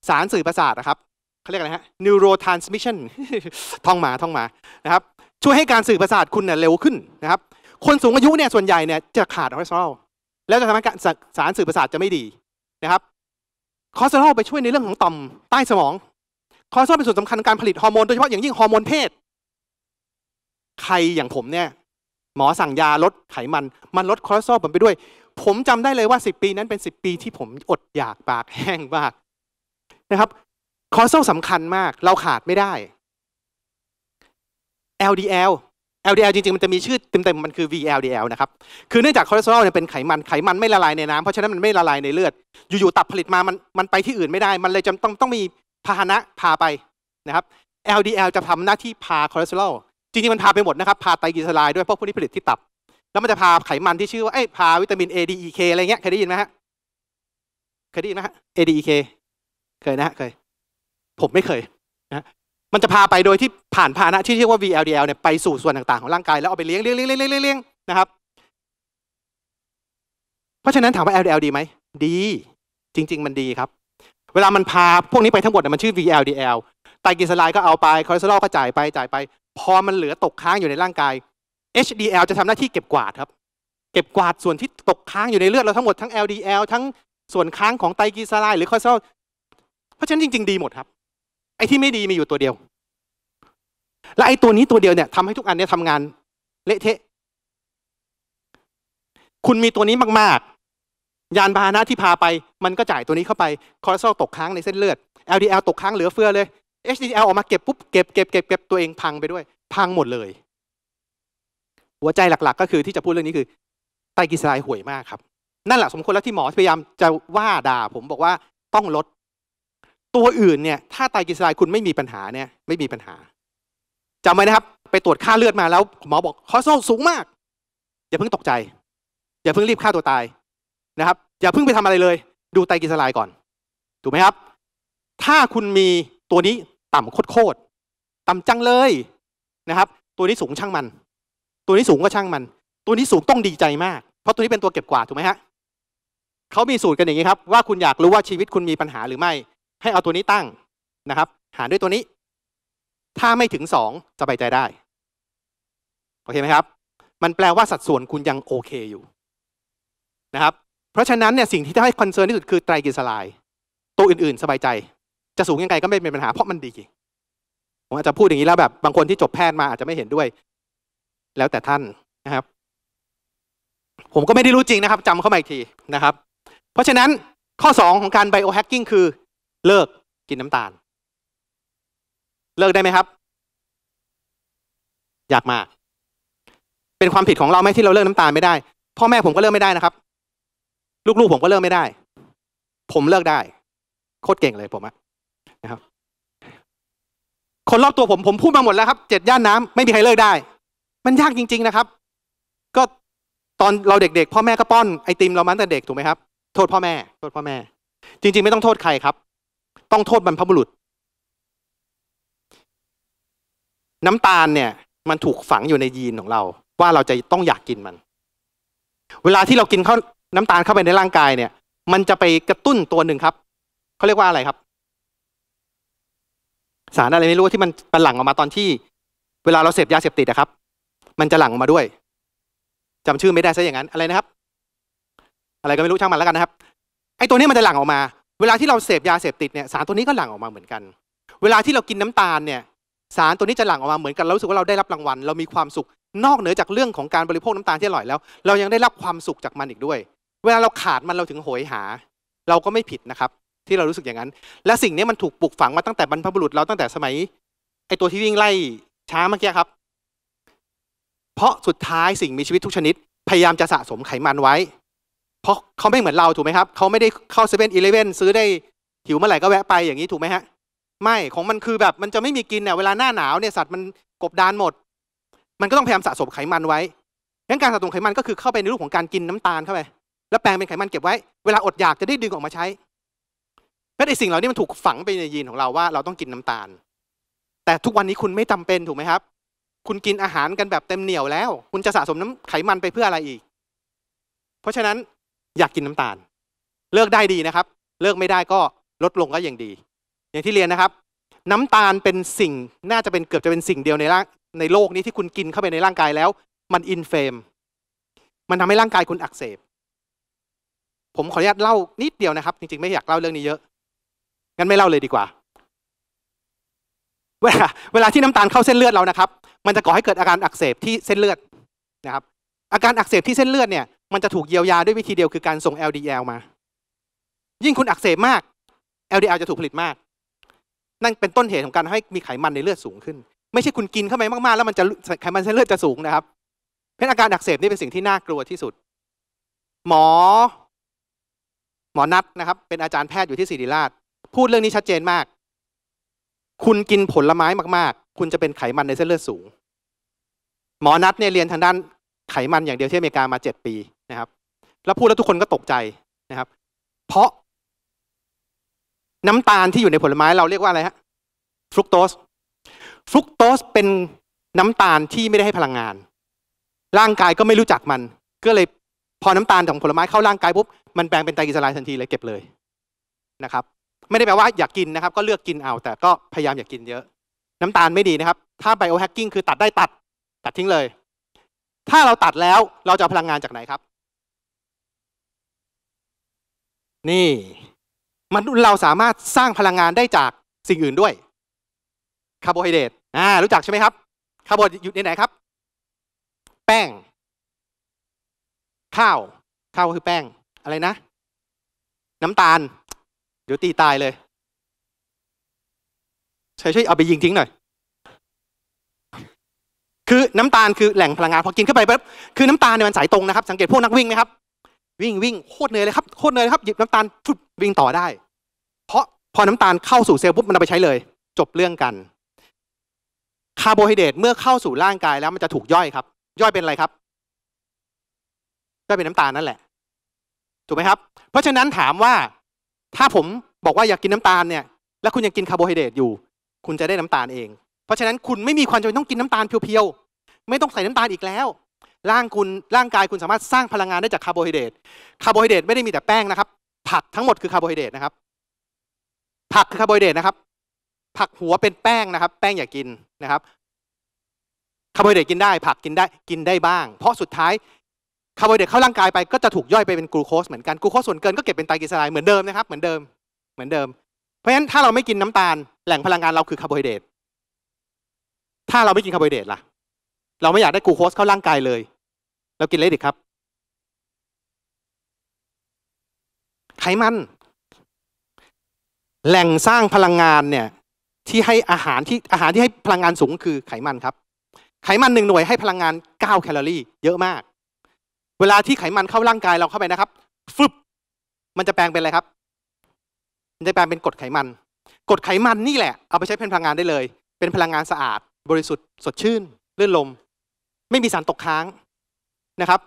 สารสื่อประสาทนะครับเขาเรียกอะไรฮะ neurotransmission ท่องมาท่องมา นะครับช่วยให้การสื่อประสาทคุณเนี่ยเร็วขึ้นนะครับ คนสูงอายุเนี่ยส่วนใหญ่เนี่ยจะขาดคอเลสเตอรอลแล้วจะทำให้การสารสื่อประสาทจะไม่ดีนะครับคอเลสเตอรอลไปช่วยในเรื่องของต่อมใต้สมองคอเลสเตอรอลเป็นส่วนสำคัญในการผลิตฮอร์โมนโดยเฉพาะอย่างยิ่งฮอร์โมนเพศ ใครอย่างผมเนี่ย หมอสั่งยาลดไขมันมันลดคอเลสเตอรอลผมไปด้วย ผมจำได้เลยว่า 10 ปีนั้นเป็น 10 ปีที่ผมอดอยากปากแห้งมากนะครับคอเลสเตอรอลสำคัญมากเราขาดไม่ได้ LDL LDL จริง ๆ มันจะมีชื่อเต็มๆมันคือ VLDL นะครับ คือเนื่องจากคอเลสเตอรอลเนี่ยเป็นไขมัน ไขมันไม่ละลายในน้ำเพราะฉะนั้นมันไม่ละลายในเลือด อยู่ๆ ตับผลิตมามันมันไปที่อื่นไม่ได้มันเลยจำต้องต้องมีพาหนะพาไปนะครับ LDL จะทำหน้าที่พาคอเลสเตอรอลจริงๆ มันพาไปหมดนะครับ พาไตรกลีเซอไรด์ด้วยเพราะพวกนี้ผลิตที่ตับ แล้วมันจะพาไขมันที่ชื่อว่าเอ้พาวิตามิน A D E K อะไรเงี้ยเคยได้ยินไหมฮะเคยได้ยินไหมฮะ A D E K เคยนะฮะเคยผมไม่เคยนะมันจะพาไปโดยที่ผ่านพาหนะที่เรียกว่า VLDL เนี่ยไปสู่ส่วนต่างๆ ของร่างกายแล้วเอาไปเลี้ยงเลี้ยงเลี้ยงเลี้ยงเลี้ยงนะครับ เพราะฉะนั้นถามว่า LDL ดีไหมดี จริง ๆมันดีครับ เวลามันพาพวกนี้ไปทั้งหมดมันชื่อ VLDL ไตรกลีเซอไรด์ก็เอาไปคอเลสเตอรอลก็จ่ายไปจ่ายไป พอมันเหลือตกค้างอยู่ในร่างกาย HDL จะทำหน้าที่เก็บกวาดครับ เก็บกวาดส่วนที่ตกค้างอยู่ในเลือดเราทั้งหมดทั้ง LDL ทั้งส่วนค้างของไตรกลีเซอไรด์หรือคอเลสเตอรอลเพราะฉะนั้นจริงๆดีหมดครับไอ้ที่ไม่ดีมีอยู่ตัวเดียว และไอ้ตัวนี้ตัวเดียวเนี่ยทำให้ทุกอันเนี่ยทำงานเละเทะ คุณมีตัวนี้มากๆ ยานพาหนะที่พาไป มันก็จ่ายตัวนี้เข้าไปคอเลสเตอรอลตกค้างในเส้นเลือด LDL ตกค้างเหลือเฟือเลย HDL ออกมาเก็บปุ๊บเก็บเก็บเก็บเก็บตัวเองพังไปด้วย พังหมดเลย หัวใจหลักๆ ก็คือที่จะพูดเรื่องนี้คือไตรกลีเซอไรด์ห่วยมากครับ นั่นแหละสมควรแล้วที่หมอพยายามจะว่าด่าผมบอกว่าต้องลดตัวอื่นเนี่ยถ้าไตรกลีเซอไรด์คุณไม่มีปัญหาเนี่ยไม่มีปัญหาจำไว้นะครับ ไปตรวจค่าเลือดมาแล้วหมอบอกคอเลสเตอรอลสูงมากอย่าเพิ่งตกใจ อย่าเพิ่งรีบฆ่าตัวตายนะครับ อย่าเพิ่งไปทำอะไรเลย ดูไตรกลีเซอไรด์ก่อน ถูกไหมครับ ถ้าคุณมีตัวนี้ต่ำโคตรต่ำจังเลยนะครับ ตัวนี้สูงช่างมัน ตัวนี้สูงก็ช่างมัน ตัวนี้สูงต้องดีใจมาก เพราะตัวนี้เป็นตัวเก็บกวาดถูกไหมฮะเขามีสูตรกันอย่างนี้ครับ ว่าคุณอยากรู้ว่าชีวิตคุณมีปัญหาหรือไม่ให้เอาตัวนี้ตั้งนะครับ หารด้วยตัวนี้ ถ้าไม่ถึง 2 สบายใจได้ โอเคไหมครับ มันแปลว่าสัดส่วนคุณยังโอเคอยู่นะครับ เพราะฉะนั้นเนี่ยสิ่งที่จะให้คอนเซิร์นที่สุดคือไตรกลีเซอไรด์ ตัวอื่นๆ สบายใจ จะสูงยังไงก็ไม่เป็นปัญหาเพราะมันดีจริงผมอาจจะพูดอย่างนี้แล้วแบบบางคนที่จบแพทย์มาอาจจะไม่เห็นด้วย แล้วแต่ท่านนะครับ ผมก็ไม่ได้รู้จริงนะครับจำเข้ามาอีกทีนะครับ เพราะฉะนั้นข้อ2ของการไบโอแฮกกิ้งคือเลิกกินน้ำตาล เลิกได้ไหมครับ อยากมากเป็นความผิดของเราไหมที่เราเลิกน้ำตาลไม่ได้ พ่อแม่ผมก็เลิกไม่ได้นะครับ ลูกๆผมก็เลิกไม่ได้ ผมเลิกได้ โคตรเก่งเลยผมอะนะครับ คนรอบตัวผมผมพูดมาหมดแล้วครับเจ็ดย่านน้ำไม่มีใครเลิกได้ มันยากจริง ๆนะครับ ก็ตอนเราเด็กๆพ่อแม่ก็ป้อนไอติมเรามาตั้งแต่เด็กถูกไหมครับ โทษพ่อแม่โทษพ่อแม่ จริงๆไม่ต้องโทษใครครับต้องโทษบรรพบุรุษน้ำตาลเนี่ยมันถูกฝังอยู่ในยีนของเรา ว่าเราจะต้องอยากกินมัน เวลาที่เรากินเข้าน้ำตาลเข้าไปในร่างกายเนี่ย มันจะไปกระตุ้นตัวหนึ่งครับเขาเรียกว่าอะไรครับ สารอะไรไม่รู้ที่มันป็นหลั่งออกมาตอนที่ เวลาเราเสพยาเสพติดนะครับ มันจะหลั่งออกมาด้วย จำชื่อไม่ได้ซะอย่างนั้นอะไรนะครับ อะไรก็ไม่รู้ช่างมันแล้วกันนะครับไอ้ตัวนี้มันจะหลั่งออกมาเวลาที่เราเสพยาเสพติดเนี่ยสารตัวนี้ก็หลั่งออกมาเหมือนกัน เวลาที่เรากินน้ำตาลเนี่ยสารตัวนี้จะหลั่งออกมาเหมือนกันเราสึกว่าเราได้รับรางวัล เรามีความสุข นอกเหนือจากเรื่องของการบริโภคน้ำตาลที่อร่อยแล้ว เรายังได้รับความสุขจากมันอีกด้วย เวลาเราขาดมันเราถึงโหยหา เราก็ไม่ผิดนะครับ ที่เรารู้สึกอย่างนั้นและสิ่งนี้มันถูกปลูกฝังมาตั้งแต่บรรพบุรุษเราตั้งแต่สมัยไอตัวที่วิ่งไล่ช้าเมื่อกี้ครับ เพราะสุดท้ายสิ่งมีชีวิตทุกชนิด พยายามจะสะสมไขมันไว้เพราะเขาไม่เหมือนเราถูกไหมครับเขาไม่ได้เข้าเซเว่นอีเลเว่นซื้อได้ หิวเมื่อไหร่ก็แวะไปอย่างนี้ถูกไหมฮะไม่ของมันคือแบบมันจะไม่มีกินเนี่ยเวลาหน้าหนาวเนี่ยสัตว์มันกบดานหมด มันก็ต้องพยายามสะสมไขมันไว้งั้นการสะสมไขมันก็คือเข้าไปในรูปของการกินน้ำตาลเข้าไปแล้วแปลงเป็นไขมันเก็บไว้เวลาอดอยากจะได้ดึงออกมาใช้้็ไอสิ่งเหล่านี้มันถูกฝังไปในยีนของเราว่าเราต้องกินน้ำตาล แต่ทุกวันนี้คุณไม่จำเป็นถูกไหมครับ คุณกินอาหารกันแบบเต็มเหนียวแล้ว คุณจะสะสมน้ำไขมันไปเพื่ออะไรอีก เพราะฉะนั้นอยากกินน้ำตาล เลิกได้ดีนะครับ เลิกไม่ได้ก็ลดลงก็ยังดี อย่างที่เรียนนะครับ น้ำตาลเป็นสิ่งน่าจะเป็นเกือบจะเป็นสิ่งเดียวในร่างในโลกนี้ที่คุณกินเข้าไปในร่างกายแล้ว มันอินเฟมมันทำให้ร่างกายคุณอักเสบ ผมขออนุญาตเล่านิดเดียวนะครับจริงๆไม่อยากเล่าเรื่องนี้เยอะ งั้นไม่เล่าเลยดีกว่าเวลาเวลาที่น้ำตาลเข้าเส้นเลือดเรานะครับ มันจะก่อให้เกิดอาการอักเสบที่เส้นเลือดนะครับอาการอักเสบที่เส้นเลือดเนี่ยมันจะถูกเยียวยาด้วยวิธีเดียวคือการส่ง LDL มา ยิ่งคุณอักเสบมาก LDL จะถูกผลิตมาก นั่นเป็นต้นเหตุของการให้มีไขมันในเลือดสูงขึ้น ไม่ใช่คุณกินเข้าไปมาก ๆ แล้วมันจะไขมันในเลือดจะสูงนะครับ เพราะอาการอักเสบ นี่เป็นสิ่งที่น่ากลัวที่สุด หมอ หมอนัดนะครับ เป็นอาจารย์แพทย์อยู่ที่ศิริราช พูดเรื่องนี้ชัดเจนมาก คุณกินผลไม้มาก ๆ คุณจะเป็นไขมันในเส้นเลือดสูง หมอนัดเนี่ยเรียนทางด้านไขมันอย่างเดียวที่อเมริกามาเจ็ดปีนะครับแล้วพูดแล้วทุกคนก็ตกใจนะครับ เพราะน้ำตาลที่อยู่ในผลไม้เราเรียกว่าอะไรฮะฟรุกโตสฟรุกโตสเป็นน้ำตาลที่ไม่ได้ให้พลังงานร่างกายก็ไม่รู้จักมัน ก็เลยพอน้ำตาลของผลไม้เข้าร่างกายปุ๊บมันแปลงเป็นไตรกลีเซอไรด์ทันทีเลยเก็บเลยนะครับไม่ได้แปลว่าอยากกินนะครับ ก็เลือกกินเอาแต่ก็พยายามอยากกินเยอะ น้ำตาลไม่ดีนะครับ ถ้าไบโอแฮกกิ้งคือตัดได้ตัด ตัดทิ้งเลย ถ้าเราตัดแล้วเราจะพลังงานจากไหนครับนี่ มนุษย์เราสามารถสร้างพลังงานได้จากสิ่งอื่นด้วยคาร์โบไฮเดรตอ่ารู้จักใช่ไหมครับคาร์โบอยู่ในไหนครับ แป้ง ข้าว ข้าวคือแป้ง อะไรนะ น้ำตาล เดี๋ยวตีตายเลยช่วยช่วยเอาไปยิงทิ้งหน่อย คือน้ำตาลคือแหล่งพลังงานพอกินเข้าไปปั๊บคือน้ำตาลเนี่ยมันสายตรงนะครับ สังเกตพวกนักวิ่งไหมครับวิ่งวิ่งโคตรเหนื่อยเลยครับโคตรเหนื่อยครับ หยิบน้ำตาลฟุบวิ่งต่อได้ เพราะพอน้ำตาลเข้าสู่เซลล์ปุ๊บมันเอาไปใช้เลย จบเรื่องกันคาร์โบไฮเดรตเมื่อเข้าสู่ร่างกายแล้วมันจะถูกย่อยครับ ย่อยเป็นอะไรครับย่อยเป็นน้ำตาลนั่นแหละ ถูกไหมครับ เพราะฉะนั้นถามว่า ถ้าผมบอกว่าอยากกินน้ำตาลเนี่ยแล้วคุณยังกินคาร์โบไฮเดรตอยู่ คุณจะได้น้ำตาลเอง เพราะฉะนั้นคุณไม่มีความจำเป็นต้องกินน้ำตาลเพียวๆไม่ต้องใส่น้ำตาลอีกแล้วร่างคุณร่างกายคุณสามารถสร้างพลังงานได้จากคาร์โบไฮเดรตคาร์โบไฮเดรตไม่ได้มีแต่แป้งนะครับ ผักทั้งหมดคือคาร์โบไฮเดรตนะครับผักคือคาร์โบไฮเดรตนะครับ ผักหัวเป็นแป้งนะครับ แป้งอย่ากินนะครับคาร์โบไฮเดรตกินได้ผักกินได้กินได้บ้าง เพราะสุดท้ายคาร์โบไฮเดรตเข้าร่างกายไปก็จะถูกย่อยไปเป็นกลูโคสเหมือนกันกลูโคสส่วนเกินก็เก็บเป็นไตรกลีเซอไรด์เหมือนเดิมนะครับเหมือนเดิมเหมือนเดิมเพราะฉะนั้นถ้าเราไม่กินน้ำตาลแหล่งพลังงานเราคือคาร์โบไฮเดรตถ้าเราไม่กินคาร์โบไฮเดรตล่ะ เราไม่อยากได้กลูโคสเข้าร่างกายเลยเรากินเลยดิครับ ไขมัน แหล่งสร้างพลังงานเนี่ยที่ให้อาหารที่อาหารที่ให้พลังงานสูงคือไขมันครับ ไขมันหนึ่งหน่วยให้พลังงาน9แคลอรี่ เยอะมาก เวลาที่ไขมันเข้าร่างกายเราเข้าไปนะครับฟึบมันจะแปลงเป็นอะไรครับ มันจะแปลงเป็นกรดไขมันกรดไขมันนี่แหละเอาไปใช้เป็นพลังงานได้เลย เป็นพลังงานสะอาดบริสุทธิ์สดชื่นเลื่อนลม ไม่มีสารตกค้างนะครับ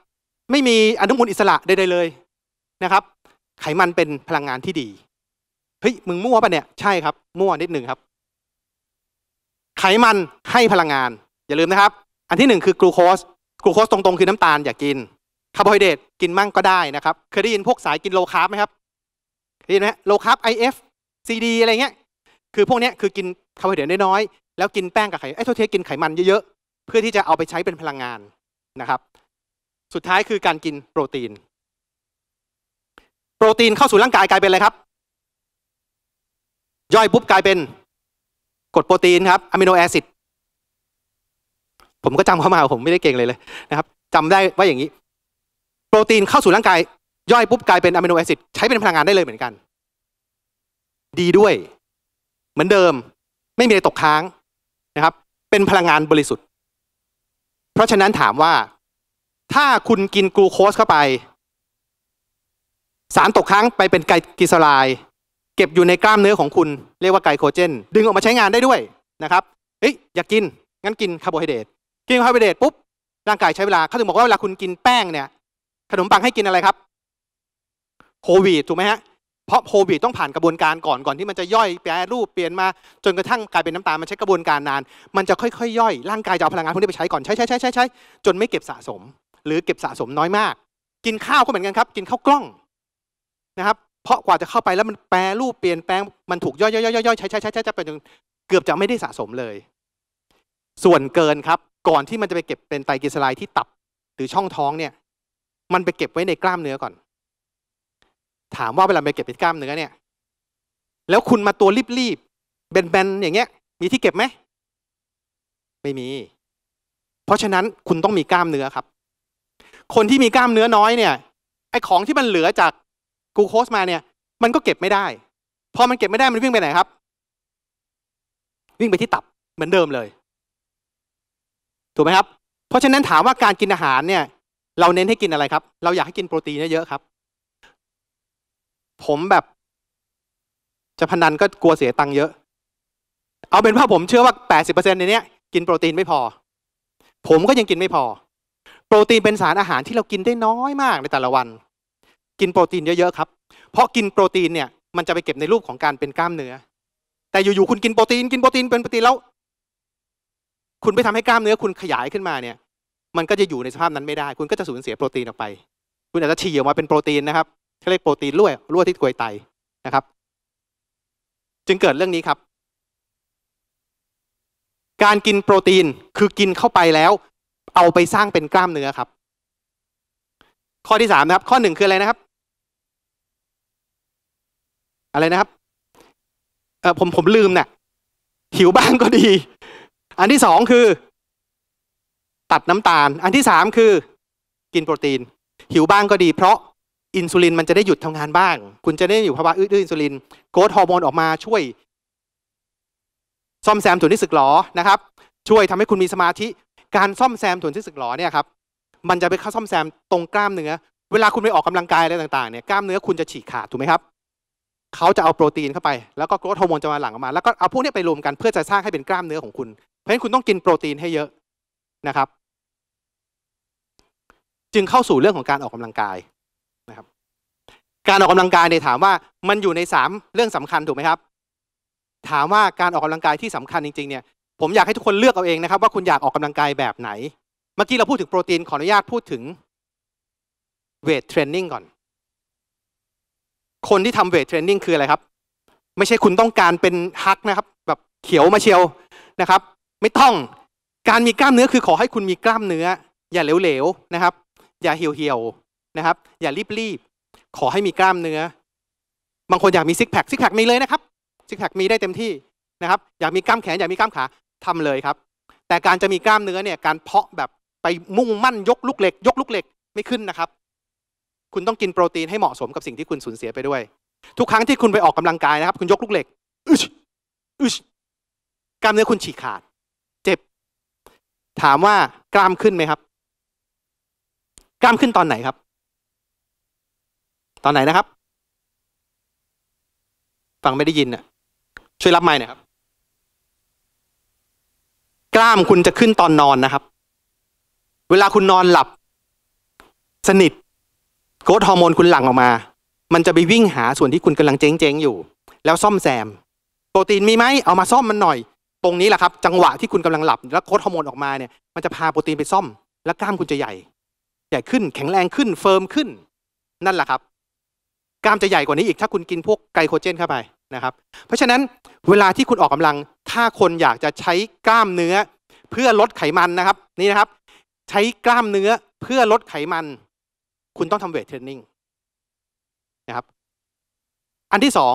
ไม่มีอนุมูลอิสระใดๆเลยนะครับ ไขมันเป็นพลังงานที่ดีเฮ้ยมึงมั่วปะเนี่ย ใช่ครับมั่วนิดหนึ่งครับ ไขมันให้พลังงาน อย่าลืมนะครับ อันที่หนึ่งคือกลูโคสกลูโคสตรงๆ คือน้ำตาลอย่ากกินคาร์โบไฮเดรตกินมั่งก็ได้นะครับ เคยได้ยินพวกสายกินโลคาร์บไหมครับเคยได้ยินไหมโลคาร์บไอเอฟซีดีอะไรเงี้ยคือพวกนี้คือกินคาร์โบไฮเดรตน้อยๆ แล้วกินแป้งกับไข่ไอ้ทเทีกินไขมันเยอะๆเพื่อที่จะเอาไปใช้เป็นพลังงานนะครับสุดท้ายคือการกินโปรตีน โปรตีนเข้าสู่ร่างกายกลายเป็นอะไรครับ ย่อยปุ๊บกลายเป็นกรดโปรตีนครับอะมิโนแอซิด ผมก็จำเข้ามาผมไม่ได้เก่งเลยเลยนะครับจำได้ว่าอย่างนี้ โปรตีนเข้าสู่ร่างกาย ย่อยปุ๊บกลายเป็นอะมิโนแอซิดใช้เป็นพลังงานได้เลยเหมือนกัน ดีด้วยเหมือนเดิม ไม่มีอะไรตกค้างนะครับ เป็นพลังงานบริสุทธิ์ เพราะฉะนั้นถามว่าถ้าคุณกินกลูโคสเข้าไป สารตกค้างไปเป็นไกลกิสลาย เก็บอยู่ในกล้ามเนื้อของคุณ เรียกว่าไกลโคเจน ดึงออกมาใช้งานได้ด้วยนะครับเฮ้ยอยากกินงั้นกินคาร์โบไฮเดรตกินคาร์โบไฮเดรตปุ๊บ ร่างกายใช้เวลาเขาถึงบอกว่า เวลาคุณกินแป้งเนี่ยขนมปังให้กินอะไรครับโฮวีดถูกไหมฮะเพราะโฮวีดต้องผ่านกระบวนการก่อนก่อนที่มันจะย่อยแปรรูปเปลี่ยนมา จนกระทั่งกลายเป็นน้ำตาลมันใช้กระบวนการนาน มันจะค่อยๆย่อยร่างกายจะเอาพลังงานพวกนี้ไปใช้ก่อนใช้ใช้ใช้ใช้ใช้จนไม่เก็บสะสมหรือเก็บสะสมน้อยมาก กินข้าวก็เหมือนกันครับ กินข้าวกล้องนะครับเพราะกว่าจะเข้าไปแล้วมันแปรรูปเปลี่ยนแปลงมันถูกย่อยๆๆๆใช้ใช้ใช้ใช้จะไปจนเกือบจะไม่ได้สะสมเลย ส่วนเกินครับ ก่อนที่มันจะไปเก็บเป็นไตรกลีเซอไรด์ที่ตับหรือช่องท้องเนี่ย มันไปเก็บไว้ในกล้ามเนื้อก่อน ถามว่าเวลาไปเก็บในกล้ามเนื้อเนี่ยแล้วคุณมาตัวรีบๆเบนๆอย่างเงี้ย มีที่เก็บไหมไม่มี เพราะฉะนั้นคุณต้องมีกล้ามเนื้อครับคนที่มีกล้ามเนื้อน้อยเนี่ย ไอของที่มันเหลือจากกูโคสมาเนี่ย มันก็เก็บไม่ได้ พอมันเก็บไม่ได้มันวิ่งไปไหนครับ วิ่งไปที่ตับเหมือนเดิมเลย ถูกไหมครับ เพราะฉะนั้นถามว่าการกินอาหารเนี่ย เราเน้นให้กินอะไรครับ เราอยากให้กินโปรตีนเยอะครับ ผมแบบจะพนันก็กลัวเสียตังค์เยอะ เอาเป็นว่าผมเชื่อว่า80%ในเนี้กินโปรตีนไม่พอ ผมก็ยังกินไม่พอโปรตีนเป็นสารอาหารที่เรากินได้น้อยมากในแต่ละวัน กินโปรตีนเยอะๆครับ เพราะกินโปรตีนเนี่ย มันจะไปเก็บในรูปของการเป็นกล้ามเนื้อ แต่อยู่ๆคุณกินโปรตีนกินโปรตีนเป็นโปรตีนแล้ว คุณไปทำให้กล้ามเนื้อคุณขยายขึ้นมาเนี่ย มันก็จะอยู่ในสภาพนั้นไม่ได้ คุณก็จะสูญเสียโปรตีนออกไป คุณอาจจะฉี่ออกมาเป็นโปรตีนนะครับเขาเรียกโปรตีนรั่วรั่วที่กวยไตนะครับ จึงเกิดเรื่องนี้ครับ การกินโปรตีนคือกินเข้าไปแล้วเอาไปสร้างเป็นกล้ามเนื้อครับ ข้อที่สามนะครับ ข้อหนึ่งคืออะไรนะครับ อะไรนะครับเออผมผมลืมนะ่ะหิวบ้างก็ดี อันที่สองคือตัดน้ำตาล อันที่สามคือ กินโปรตีน หิวบ้างก็ดี เพราะอินซูลินมันจะได้หยุดทำงานบ้าง คุณจะได้อยู่ภาวะอืดอินซูลินโกรทฮอร์โมนออกมาช่วย ซ่อมแซมส่วนที่สึกหรอนะครับ ช่วยทำให้คุณมีสมาธิการซ่อมแซมถ่วนที่สึกหรอเนี่ยครับมันจะไปเข้าซ่อมแซมตรงกล้ามเนื้อ เวลาคุณไปออกกำลังกายอะไรต่างๆเนี่ยกล้ามเนื้อคุณจะฉีกขาดถูกไหมครับเขาจะเอาโปรตีนเข้าไป แล้วก็โกรทฮอร์โมนจะมาหลั่งออกมา แล้วก็เอาพวกนี้ไปรวมกันเพื่อจะสร้างให้เป็นกล้ามเนื้อของคุณเพราะฉะนั้นคุณต้องกินโปรตีนให้เยอะนะครับ จึงเข้าสู่เรื่องของการออกกำลังกายนะครับการออกกำลังกายในถามว่ามันอยู่ใน3เรื่องสำคัญถูกไหมครับถามว่าการออกกำลังกายที่สำคัญจริงๆเนี่ยผมอยากให้ทุกคนเลือกเอาเองนะครับว่าคุณอยากออกกำลังกายแบบไหน เมื่อกี้เราพูดถึงโปรตีนขออนุญาตพูดถึงเวทเทรนนิ่งก่อน คนที่ทำเวทเทรนนิ่งคืออะไรครับ ไม่ใช่คุณต้องการเป็นฮักนะครับแบบเขียวมาเชียวนะครับ ไม่ต้องการมีกล้ามเนื้อคือขอให้คุณมีกล้ามเนื้อ อย่าเหลวๆนะครับ อย่าเหี่ยวๆนะครับ อย่ารีบๆขอให้มีกล้ามเนื้อ บางคนอยากมีซิกแพคซิกแพคมีเลยนะครับซิกแพคมีได้เต็มที่นะครับอยากมีกล้ามแขนอยากมีกล้ามขาทำเลยครับ แต่การจะมีกล้ามเนื้อเนี่ย การเพาะแบบไปมุ่งมั่นยกลูกเหล็ก ยกลูกเหล็ก ไม่ขึ้นนะครับคุณต้องกินโปรตีนให้เหมาะสมกับสิ่งที่คุณสูญเสียไปด้วย ทุกครั้งที่คุณไปออกกำลังกายนะครับ คุณยกลูกเหล็กอึชอึชกล้ามเนื้อคุณฉีกขาด เจ็บ ถามว่ากล้ามขึ้นไหมครับ กล้ามขึ้นตอนไหนครับ ตอนไหนนะครับฟังไม่ได้ยินอ่ะช่วยรับไม้หน่อยครับกล้ามคุณจะขึ้นตอนนอนนะครับ เวลาคุณนอนหลับสนิทโกรทฮอร์โมนคุณหลั่งออกมา มันจะไปวิ่งหาส่วนที่คุณกำลังเจ๊งๆอยู่ แล้วซ่อมแซม โปรตีนมีไหมเอามาซ่อมมันหน่อย ตรงนี้แหละครับ จังหวะที่คุณกำลังหลับ แล้วโกรทฮอร์โมนออกมาเนี่ยมันจะพาโปรตีนไปซ่อม แล้วกล้ามคุณจะใหญ่ใหญ่ขึ้นแข็งแรงขึ้นเฟิร์มขึ้น นั่นแหละครับ กล้ามจะใหญ่กว่านี้อีกถ้าคุณกินพวกไกลโคเจนเข้าไปนะครับ เพราะฉะนั้นเวลาที่คุณออกกำลังถ้าคนอยากจะใช้กล้ามเนื้อ เพื่อลดไขมันนะครับนี่นะครับ ใช้กล้ามเนื้อเพื่อลดไขมัน คุณต้องทำเวทเทรนนิ่งนะครับอันที่สอง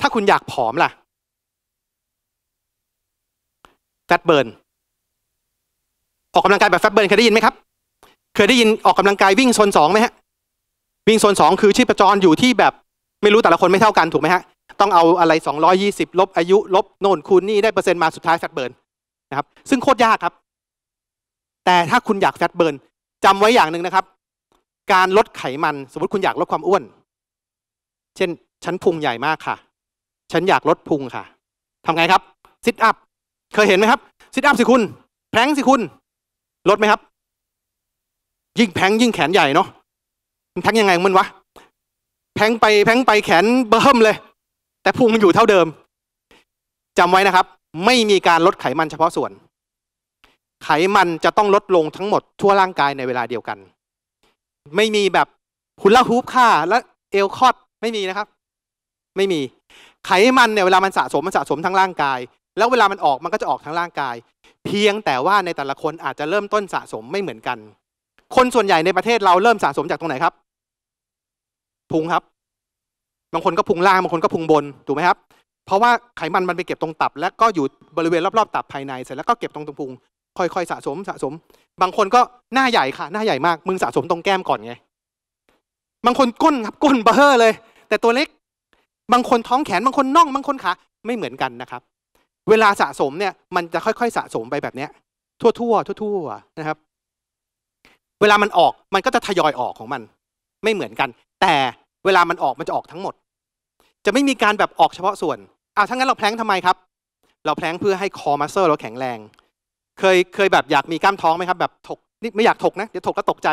ถ้าคุณอยากผอมล่ะแฟตเบิร์นออกกำลังกายแบบแฟตเบิร์นเคยได้ยินไหมครับเคยได้ยินออกกำลังกายวิ่งโซนสองไหมฮะวิ่งโซนสองคือชีพจรอยู่ที่แบบไม่รู้แต่ละคนไม่เท่ากันถูกไหมฮะต้องเอาอะไร 220 ลบอายุ ลบโน่นคูณนี่ได้เปอร์เซ็นต์มาสุดท้ายแฟตเบิร์นนะครับ ซึ่งโคตรยากครับ แต่ถ้าคุณอยากแฟตเบิร์นจำไว้อย่างหนึ่งนะครับ การลดไขมันสมมติคุณอยากลดความอ้วน เช่นฉันพุงใหญ่มากค่ะ ฉันอยากลดพุงค่ะ ทำไงครับซิทอัพเคยเห็นไหมครับซิทอัพสิคุณ แพงสิคุณ ลดไหมครับ ยิ่งแพงยิ่งแขนใหญ่เนาะมันแพงยังไงมันวะแพงไปแพงไปแขนเบิ่มเลยแต่พุงอยู่เท่าเดิม จำไว้นะครับ ไม่มีการลดไขมันเฉพาะส่วน ไขมันจะต้องลดลงทั้งหมดทั่วร่างกายในเวลาเดียวกัน ไม่มีแบบคุณละฮูปค่าและเอลคอดไม่มีนะครับ ไม่มี ไขมันเนี่ยเวลามันสะสมมันสะสมทั้งร่างกาย แล้วเวลามันออกมันก็จะออกทั้งร่างกาย เพียงแต่ว่าในแต่ละคนอาจจะเริ่มต้นสะสมไม่เหมือนกัน คนส่วนใหญ่ในประเทศเราเริ่มสะสมจากตรงไหนครับพุงครับบางคนก็พุงล่างบางคนก็พุงบนถูกไหมครับเพราะว่าไขมันมันไปเก็บตรงตับ แล้วก็อยู่บริเวณรอบๆ ตับภายในเสร็จแล้วก็เก็บตรงตรงพุง ค่อย ๆ สะสมสะสม บางคนก็หน้าใหญ่ค่ะหน้าใหญ่มาก มึงสะสมตรงแก้มก่อนไงบางคนก้นครับก้นเบ้อเลย แต่ตัวเล็ก บางคนท้องแขน บางคนน่องบางคนขาไม่เหมือนกันนะครับ เวลาสะสมเนี่ยมันจะค่อยๆสะสมไปแบบเนี้ยทั่ว ๆ ทั่ว ๆ นะครับ เวลามันออกมันก็จะทยอยออกของมัน ไม่เหมือนกัน แต่เวลามันออกมันจะออกทั้งหมดจะไม่มีการแบบออกเฉพาะส่วนอาวถ้างั้นเราแพลงทำไมครับ เราแพลงเพื่อให้คอมัสเซอร์เราแข็งแรง เคย เคยแบบอยากมีกล้ามท้องไหมครับแบบถกนี่ไม่อยากถกนะ เดี๋ยวถกก็ตกใจ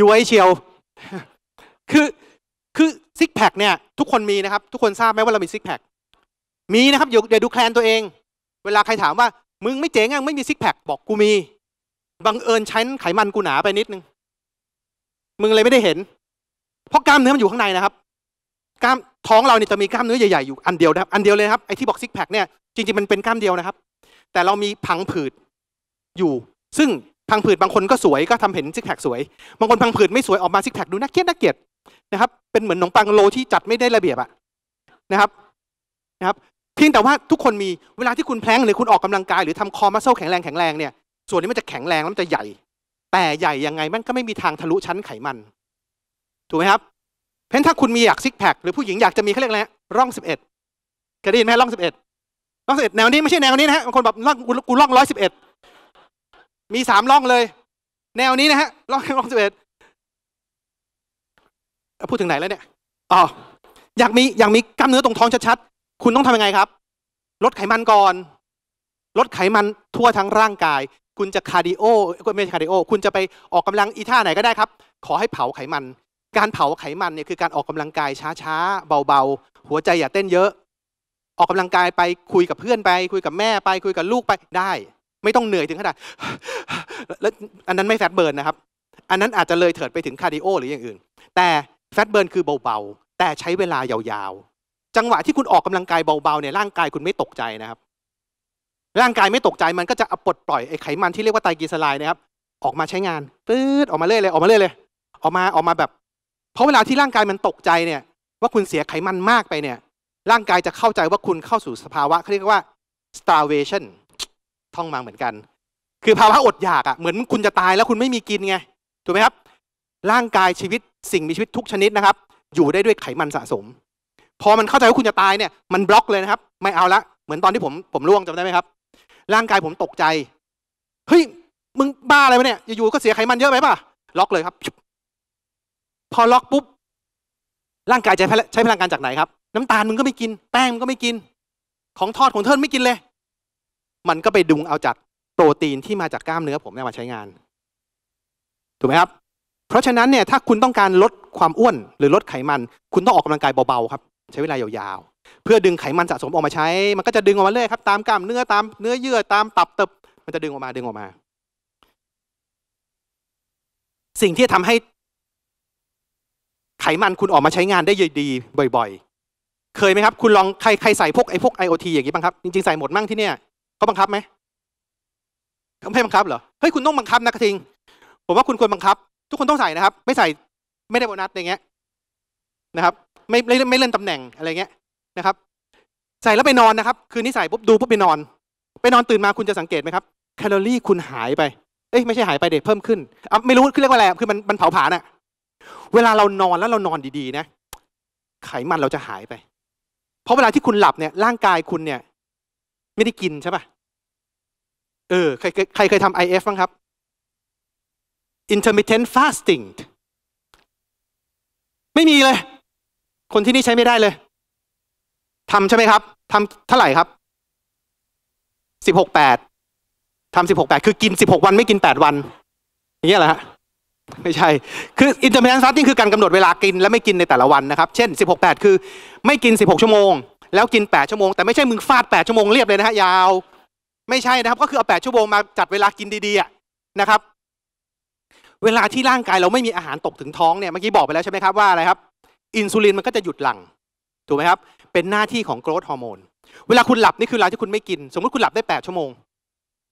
ยุ้ยเชียว คือ คือซิกแพคเนี่ยทุกคนมีนะครับ ทุกคนทราบไหมว่าเรามีซิกแพค มีนะครับเดี๋ยวดูแคลนตัวเอง เวลาใครถามว่า มึงไม่เจ๋งอ่ะไม่มีซิกแพคบอกกูมี บังเอิญชั้นไขมันกูหนาไปนิดนึง มึงเลยไม่ได้เห็น เพราะกล้ามเนื้อมันอยู่ข้างในนะครับกล้ามท้องเราเนี่ยจะมีกล้ามเนื้อใหญ่ๆ อยู่อันเดียวนะครับอันเดียวเลยครับไอ้ที่บอกซิกแพคเนี่ยจริงๆ มันเป็นกล้ามเดียวนะครับแต่เรามีพังผืด อยู่ ซึ่งพังผืดบางคนก็สวยก็ทำเห็นซิกแพคสวย บางคนพังผืดไม่สวยออกมาซิกแพคดูน่าเกลียดน่าเกลียดนะครับเป็นเหมือนขนมปังโลที่จัดไม่ได้ระเบียบอะนะครับนะครับเพียงแต่ว่าทุกคนมีเวลาที่คุณแพลงหรือคุณออกกำลังกาย หรือทำคอมัสเซลแข็งแรงแข็งแรงเนี่ยส่วนนี้มันจะแข็งแรงแล้วมันจะใหญ่ แต่ใหญ่ยังไงมันก็ไม่มีทางทะลุชั้นไขมันถูกไหมครับเพนถ้าคุณมีอยากซิกแพคหรือผู้หญิงอยากจะมีเขาเรียกอะไรร่องสิบเอ็ดเคยได้ยินไหมร่องสิบเอ็ดร่องสิบเอ็ดแนวนี้ไม่ใช่แนวนี้นะฮะบางคนแบบร่องกูร่องร้อยสิบเอ็ดมีสามร่องเลย แนวนี้นะฮะร่องร่องสิบเอ็ดพูดถึงไหนแล้วเนี่ยอ๋ออยากมีอยากมีกล้ามเนื้อตรงท้องชัดๆคุณต้องทำยังไงครับ ลดไขมันก่อน ลดไขมันทั่วทั้งร่างกาย คุณจะคาร์ดิโอไม่ใช่คาร์ดิโอ คุณจะไปออกกำลังอีท่าไหนก็ได้ครับ ขอให้เผาไขมันการเผาไขมันเนี่ยคือการออกกำลังกายช้าๆ เบาๆ หัวใจอย่าเต้นเยอะ ออกกำลังกายไปคุยกับเพื่อนไป คุยกับแม่ไปคุยกับลูกไปได้ ไม่ต้องเหนื่อยถึงขนาดแล้วอันนั้นไม่แฟตเบิร์นนะครับ อันนั้นอาจจะเลยเถิดไปถึงคาร์ดิโอหรืออย่างอื่น แต่แฟตเบิร์นคือเบาๆ แต่ใช้เวลายาวๆ จังหวะที่คุณออกกำลังกายเบาๆ เนี่ยร่างกายคุณไม่ตกใจนะครับ ร่างกายไม่ตกใจมันก็จะปลดปล่อยไอ้ไขมันที่เรียกว่าไตรกลีเซอไรด์นะครับออกมาใช้งานปื๊ดออกมาเรื่อยเลยออกมาเรื่อยเลย ออกมาออกมาแบบเพราะเวลาที่ร่างกายมันตกใจเนี่ย ว่าคุณเสียไขมันมากไปเนี่ย ร่างกายจะเข้าใจว่าคุณเข้าสู่สภาวะเขาเรียกว่า starvation ท่องมาเหมือนกัน คือภาวะอดอยากอะ่ะเหมือนคุณจะตายแล้วคุณไม่มีกินไงถูกไหมครับ ร่างกายชีวิตสิ่ง มีชีวิตทุกชนิดนะครับ อยู่ได้ด้วยไขมันสะสม พอมันเข้าใจว่าคุณจะตายเนี่ยมันบล็อกเลยนะครับ ไม่เอาละเหมือนตอนที่ผมผมร่วงจำได้ไหมครับ ร่างกายผมตกใจเฮ้ยมึงบ้าอะไรวะเนี่ยอยู่ๆก็เสียไขมันเยอะไปป่ะ ล็อกเลยครับพอล็อกปุ๊บร่างกายจะใช้พลังงานจากไหนครับ น้ำตาลมันก็ไม่กินแป้งมันก็ไม่กิน ของทอดของเทินไม่กินเลย มันก็ไปดึงเอาจากโปรตีนที่มาจากกล้ามเนื้อผมเนี่ยมาใช้งานถูกไหมครับ เพราะฉะนั้นเนี่ยถ้าคุณต้องการลดความอ้วน หรือลดไขมัน คุณต้องออกกำลังกายเบาๆครับ ใช้เวลายาวๆเพื่อดึงไขมันสะสมออกมาใช้ มันก็จะดึงออกมาเรื่อยครับตามกล้ามเนื้อตามเนื้อเยื่อตามตับเติบมันจะดึงออกมาดึงออกมา สิ่งที่ทำให้ไขมัน คุณออกมาใช้งานได้ดีบ่อยๆ เคยไหมครับ คุณลองใครใครใส่พวกไอพวก IoT อย่างนี้บ้างครับจริง ๆใส่หมดมั่งที่เนี่ยเขาบังคับไหมไม่บังคับเหรอเฮ้ยคุณต้องบังคับนะกระทิงผมว่าคุณควรบังคับ ทุกคนต้องใส่นะครับ ไม่ใส่ไม่ได้โบนัสอย่างเงี้ยนะครับ ไม่ไม่ไม่เลื่อนตำแหน่งอะไรเงี้ยนะครับ ใส่แล้วไปนอนนะครับคืนนี้ใส่ปุ๊บดูปุ๊บไปนอนไปนอนตื่นมาคุณจะสังเกตไหมครับแคลอรี่คุณหายไปเอ้ยไม่ใช่หายไปเด็กเพิ่มขึ้นอ่ะไม่รู้คือเรียกว่าอะไรคือมันมันเผาผลาญอะเวลาเรานอนแล้วเรานอนดีๆนะ ไขมันเราจะหายไป เพราะเวลาที่คุณหลับเนี่ยร่างกายคุณเนี่ย ไม่ได้กินใช่ปะเออใครใครเคยทำอฟบ้างครับ intermittent fasting ไม่มีเลย คนที่นี่ใช้ไม่ได้เลยทำใช่ไหมครับทำเท่าไหร่ครับสิบหกแปดทำสิบหกแปดคือกินสิบหกวันไม่กินแปดวัน อย่างเงี้ยแหละฮะไม่ใช่ คือ intermittent fasting คือ การกำหนดเวลากินและไม่กินในแต่ละวันนะครับ เช่น 16-8 คือไม่กิน 16 ชั่วโมง แล้วกิน 8 ชั่วโมง แต่ไม่ใช่มึงฟาด 8 ชั่วโมงเรียบเลยนะฮะ ยาว ไม่ใช่นะครับ ก็คือเอา 8 ชั่วโมงมาจัดเวลากินดีๆนะครับ เวลาที่ร่างกายเราไม่มีอาหารตกถึงท้องเนี่ย เมื่อกี้บอกไปแล้วใช่ไหมครับว่าอะไรครับ อินซูลินมันก็จะหยุดหลั่ง ถูกไหมครับ เป็นหน้าที่ของโกรทฮอร์โมน เวลาคุณหลับนี่คือเวลาที่คุณไม่กิน สมมติคุณหลับได้ 8 ชั่วโมง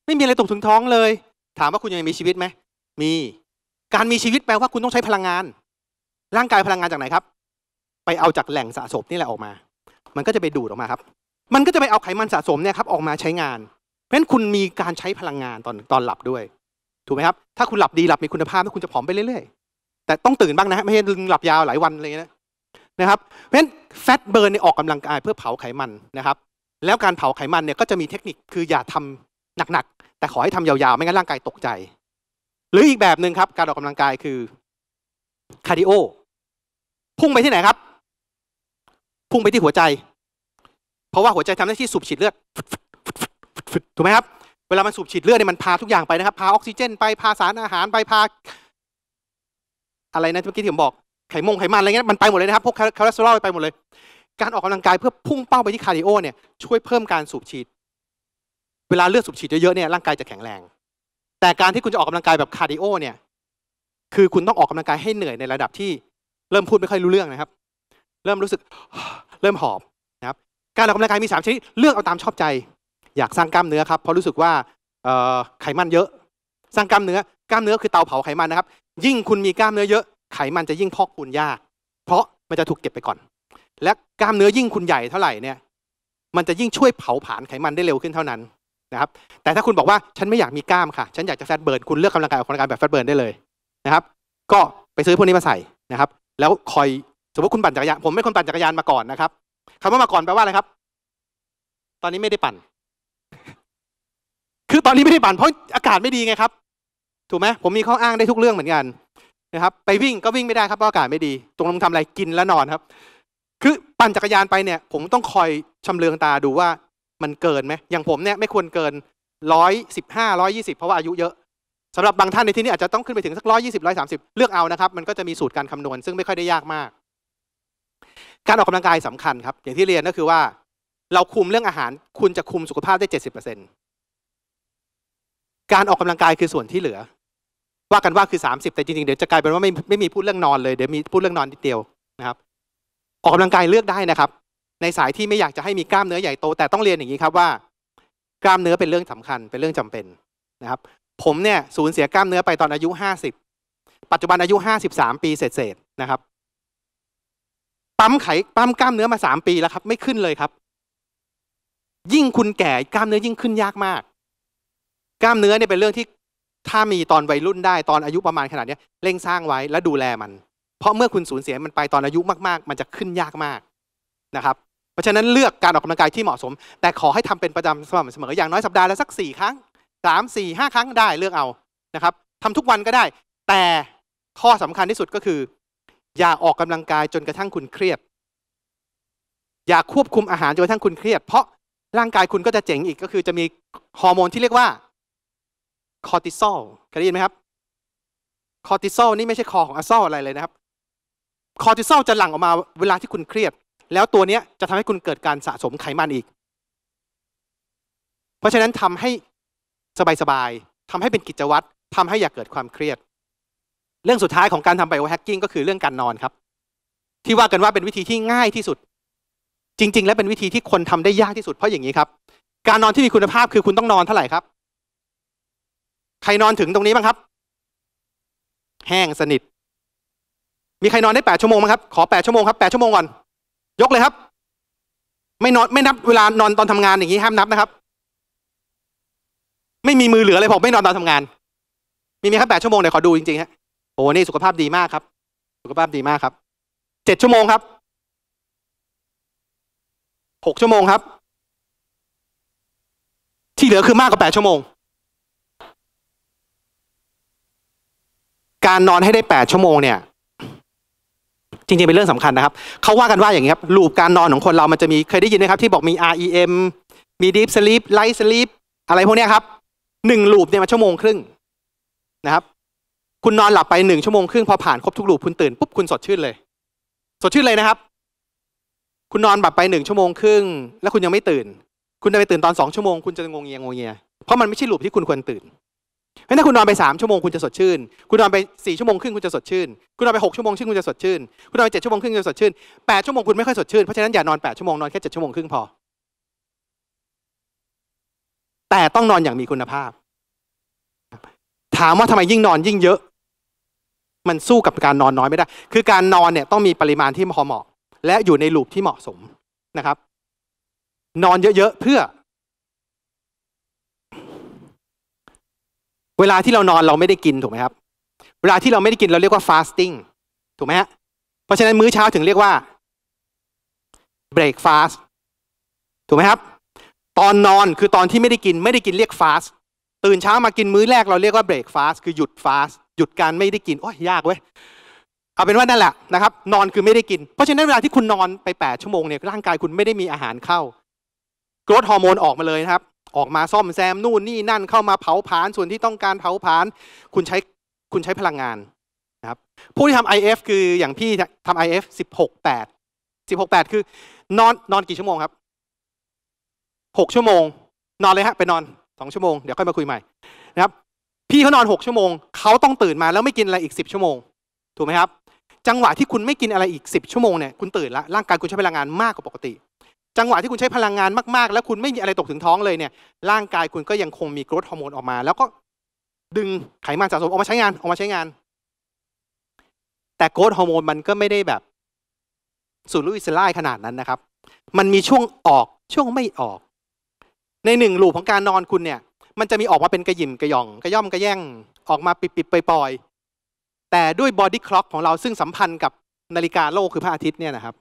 ไม่มีอะไรตกถึงท้องเลย ถามว่าคุณยังมีชีวิตไหมมีการมีชีวิตแปลว่าคุณต้องใช้พลังงาน ร่างกายพลังงานจากไหนครับ ไปเอาจากแหล่งสะสมนี่แหละออกมา มันก็จะไปดูดออกมาครับ มันก็จะไปเอาไขมันสะสมเนี่ยครับออกมาใช้งาน เพราะฉะนั้นคุณมีการใช้พลังงานตอนตอนหลับด้วย ถูกไหมครับ ถ้าคุณหลับดีหลับมีคุณภาพแล้วคุณจะผอมไปเรื่อยๆ แต่ต้องตื่นบ้างนะไม่ใช่หลับยาวหลายวันอะไรเงี้ะนะครับ เพราะฉะนั้นแฟตเบิร์นเนี่ยออกกำลังกายเพื่อเผาไขมันนะครับแล้วการเผาไขมันเนี่ยก็จะมีเทคนิคคืออย่าทำหนักๆแต่ขอให้ทำยาวๆไม่งั้นร่างกายตกใจรืออีกแบบหนึ่งครับการออกกำลังกายคือคาร์ดิโอพุ่งไปที่ไหนครับ พุ่งไปที่หัวใจ เพราะว่าหัวใจทำหน้าที่สูบฉีดเลือดถูกไหมครับเวลามันสูบฉีดเลือดเนี่ยมันพาทุกอย่างไปนะครับ พาออกซิเจน ไปพาสารอาหารไปพาอะไรนะเมื่อกี้ที่ผมบอก ไขมงไขมันอะไรเงี้ยมันไปหมดเลยนะครับพวกคอเลสเตอรอลไปหมดเลย การออกกำลังกายเพื่อพุ่งเป้าไปที่คาร์ดิโอเนี่ย ช่วยเพิ่มการสูบฉีด เวลาเลือดสูบฉีดเยอะๆเนี่ยร่างกายจะแข็งแรงแต่การที่คุณจะออกกำลังกายแบบคาร์ดิโอเนี่ย คือคุณต้องออกกำลังกายให้เหนื่อยในระดับที่เริ่มพูดไม่ค่อยรู้เรื่องนะครับ เริ่มรู้สึกเริ่มหอบนะครับ การออกกำลังกายมี3ชนิด เลือกเอาตามชอบใจ อยากสร้างกล้ามเนื้อครับเพราะรู้สึกว่าไขมันเยอะ สร้างกล้ามเนื้อกล้ามเนื้อคือเตาเผาไขมันนะครับยิ่งคุณมีกล้ามเนื้อเยอะ ไขมันจะยิ่งพอกปูนยาก เพราะมันจะถูกเก็บไปก่อน และกล้ามเนื้อยิ่งคุณใหญ่เท่าไหร่เนี่ย มันจะยิ่งช่วยเผาผลาญไขมันได้เร็วขึ้นเท่านั้นครับแต่ถ้าคุณบอกว่าฉันไม่อยากมีกล้ามค่ะฉันอยากจะแฟตเบิร์นคุณเลือกกำลังกายออกกำลังกายแบบแฟตเบิร์นได้เลยนะครับ ก็ไปซื้อพวกนี้มาใส่นะครับ แล้วคอยสมมติคุณปั่นจักรยานผมไม่คนปั่นจักรยานมาก่อนนะครับคำว่ามาก่อนแปลว่าอะไรครับ ตอนนี้ไม่ได้ปั่น คือตอนนี้ไม่ได้ปั่นเพราะอากาศไม่ดีไงครับ ถูกไหมผมมีข้ออ้างได้ทุกเรื่องเหมือนกันนะครับไปวิ่งก็วิ่งไม่ได้ครับเพราะอากาศไม่ดี ตรงน้นทำอะไรกินและนอนครับ คือปั่นจักรยานไปเนี่ย ผมต้องคอยชำเลืองตาดูว่ามันเกินไหมอย่างผมเนี่ยไม่ควรเกินร้อยสิบห้าร้อยยี่สิบเพราะว่าอายุเยอะสำหรับบางท่านในที่นี้อาจจะต้องขึ้นไปถึงสักร้อยยี่สิบร้อยสามสิบเลือกเอานะครับ มันก็จะมีสูตรการคำนวณ ซึ่งไม่ค่อยได้ยากมาก การออกกำลังกายสำคัญครับ อย่างที่เรียนก็คือว่า เราคุมเรื่องอาหารคุณจะคุมสุขภาพได้เจ็ดสิบเปอร์เซ็นการออกกำลังกายคือส่วนที่เหลือว่ากันว่าคือสามสิบแต่จริงๆเดี๋ยวจะกลายเป็นว่าไม่ไม่มีพูดเรื่องนอนเลยเดี๋ยวมีพูดเรื่องนอนนิดเดียวนะครับ ออกกำลังกายเลือกได้นะครับในสายที่ไม่อยากจะให้มีกล้ามเนื้อใหญ่โตแต่ต้องเรียนอย่างนี้ครับว่า กล้ามเนื้อเป็นเรื่องสำคัญเป็นเรื่องจำเป็นนะครับ ผมเนี่ยสูญเสียกล้ามเนื้อไปตอนอายุห้าสิบปัจจุบันอายุห้าสิบสามปีเศษๆนะครับ ปั๊มไขปั๊มกล้ามเนื้อมาสามปีแล้วครับ ไม่ขึ้นเลยครับ ยิ่งคุณแก่กล้ามเนื้อยิ่งขึ้นยากมาก กล้ามเนื้อเนี่ยเป็นเรื่องที่ถ้ามีตอนวัยรุ่นได้ตอนอายุประมาณขนาดนี้เร่งสร้างไว้และดูแลมัน เพราะเมื่อคุณสูญเสียมันไปตอนอายุมาก ๆ มันจะขึ้นยากมากนะครับเพราะฉะนั้นเลือกการออกกำลังกายที่เหมาะสม แต่ขอให้ทำเป็นประจำสม่ำเสมออย่างน้อยสัปดาห์ละสัก 4 ครั้ง3 4 5ครั้งได้เลือกเอานะครับทำทุกวันก็ได้ แต่ข้อสำคัญที่สุดก็คือ อย่าออกกำลังกายจนกระทั่งคุณเครียดอย่า ควบ คุมอาหารจนกระทั่งคุณเครียดเพราะร่างกายคุณก็จะเจ๋งอีกก็คือ จะมีฮอร์โมน ที่เรียกว่าคอร์ติซอลเคยได้ยินไหมครับคอร์ติซอลนี่ไม่ใช่คอของอะซอลอะไรเลยนะครับคอร์ติซอลจะหลั่งออกมาเวลาที่คุณเครียดแล้วตัวนี้จะทำให้คุณเกิดการสะสมไขมันอีก เพราะฉะนั้นทำให้สบายๆทำให้เป็นกิจวัตรทำให้อย่าเกิดความเครียด เรื่องสุดท้ายของการทำไบโอแฮกกิ้งก็คือเรื่องการนอนครับ ที่ว่ากันว่าเป็นวิธีที่ง่ายที่สุด จริงๆ และเป็นวิธีที่คนทำได้ยากที่สุด เพราะอย่างนี้ครับ การนอนที่มีคุณภาพคือคุณต้องนอนเท่าไหร่ครับ ใครนอนถึงตรงนี้บ้างครับ แห้งสนิท มีใครนอนได้8ชั่วโมงไหมครับ ขอ8ชั่วโมงครับ8ชั่วโมงก่อนยกเลยครับ ไม่นอนไม่นับเวลานอนตอนทำงานอย่างนี้ห้ามนับนะครับไม่มีมือเหลือเลยผม ไม่นอนตอนทำงาน มีไหมครับแปดชั่วโมงเดี๋ยวขอดูจริงๆฮะโอ้นี่สุขภาพดีมากครับ สุขภาพดีมากครับเจ็ดชั่วโมงครับหกชั่วโมงครับ ที่เหลือคือมากกว่าแปดชั่วโมง การนอนให้ได้แปดชั่วโมงเนี่ยจริงๆเป็นเรื่องสำคัญนะครับเขาว่ากันว่าอย่างนี้ครับลูปการนอนของคนเรามันจะมีเคยได้ยินไหมครับที่บอกมี REM มี Deep Sleep Light Sleep อะไรพวกนี้ครับหนึ่งลูปเนี่ยมาชั่วโมงครึ่งนะครับ คุณนอนหลับไปหนึ่งชั่วโมงครึ่งพอผ่านครบทุกลูปคุณตื่นปุ๊บคุณสดชื่นเลย สดชื่นเลยนะครับ คุณนอนแบบไปหนึ่งชั่วโมงครึ่ง แล้วคุณยังไม่ตื่น คุณจะไปตื่นตอนสองชั่วโมงคุณจะงงเงียงงเงียเพราะมันไม่ใช่ลูปที่คุณควรตื่นพราะถ้าคุณนอนไปสามชั่วโมงคุณจะสดชื่น คุณนอนไปสี่ชั่วโมงครึ่งคุณจะสดชื่นคุณนอนไปหกชั่วโมงครึ่งคุณจะสดชื่นคุณนอนไปเจ็ดชั่วโมงครึ่งคุณจะสดชื่นแปดชั่วโมงคุณไม่ค่อยสดชื่น เพราะฉะนั้น อย่านอนแปดชั่วโมงนอนแค่เจ็ดชั่วโมงครึ่งพอ แต่ต้องนอนอย่างมีคุณภาพ ถามว่าทำไมยิ่งนอนยิ่งเยอะ มันสู้กับการนอนน้อยไม่ได้คือการนอนเนี่ยต้องมีปริมาณที่พอเหมาะ และอยู่ในลูปที่เหมาะสมนะครับ นอนเยอะๆเพื่อเวลาที่เรานอนเราไม่ได้กินถูกไหมครับ เวลาที่เราไม่ได้กินเราเรียกว่าฟาสติ้งถูกไหมฮะเพราะฉะนั้นมื้อเช้าถึงเรียกว่าเบรกฟาสต์ถูกไหมครับ ตอนนอนคือตอนที่ไม่ได้กินไม่ได้กินเรียกาสต์ตื่นเช้ามากินมื้อแรกเราเรียกว่าเบรกฟาสต์คือหยุดาสต์หยุดการไม่ได้กินโอ้ยยากเว้ยเอาเป็นว่านั่นแหละนะครับนอนคือไม่ได้กินเพราะฉะนั้นเวลาที่คุณนอนไปแปดชั่วโมงเนี่ยร่างกายคุณไม่ได้มีอาหารเข้าโกรทฮอร์โมนออกมาเลยนะครับออกมาซ่อมแซมนู่นนี่นั่นเข้ามาเผาผลาญส่วนที่ต้องการเผาผลาญคุณใช้คุณใช้พลังงานนะครับผู้ที่ทำ IF คืออย่างพี่ทำ IF 16 8 16 8 คือนอนนอนกี่ชั่วโมงครับ6ชั่วโมงนอนเลยฮะไปนอน2ชั่วโมงเดี๋ยวค่อยมาคุยใหม่นะครับพี่เขานอน6ชั่วโมงเขาต้องตื่นมาแล้วไม่กินอะไรอีก10 ชั่วโมงถูกไหมครับจังหวะที่คุณไม่กินอะไรอีก 10 ชั่วโมงเนี่ยคุณตื่นแล้วร่างกายคุณใช้พลังงานมากกว่าปกติจังหวะที่คุณใช้พลังงานมากๆ แล้วคุณไม่มีอะไรตกถึงท้องเลยเนี่ยร่างกายคุณก็ยังคงมีกรดฮอร์โมนออกมา แล้วก็ดึงไขมันสะสมออกมาใช้งานออกมาใช้งาน แต่กรดฮอร์โมนมันก็ไม่ได้แบบสูรุ่ยสลายขนาดนั้นนะครับ มันมีช่วงออกช่วงไม่ออก ในหนึ่งลูปของการนอนคุณเนี่ยมันจะมีออกมาเป็นกระยิมกระยองกระย่อมกระแย่งออกมาปิดปิดปล่อยแต่ด้วยบอดี้คล็อกของเราซึ่งสัมพันธ์กับนาฬิกาโลกคือพระอาทิตย์เนี่ยนะครับ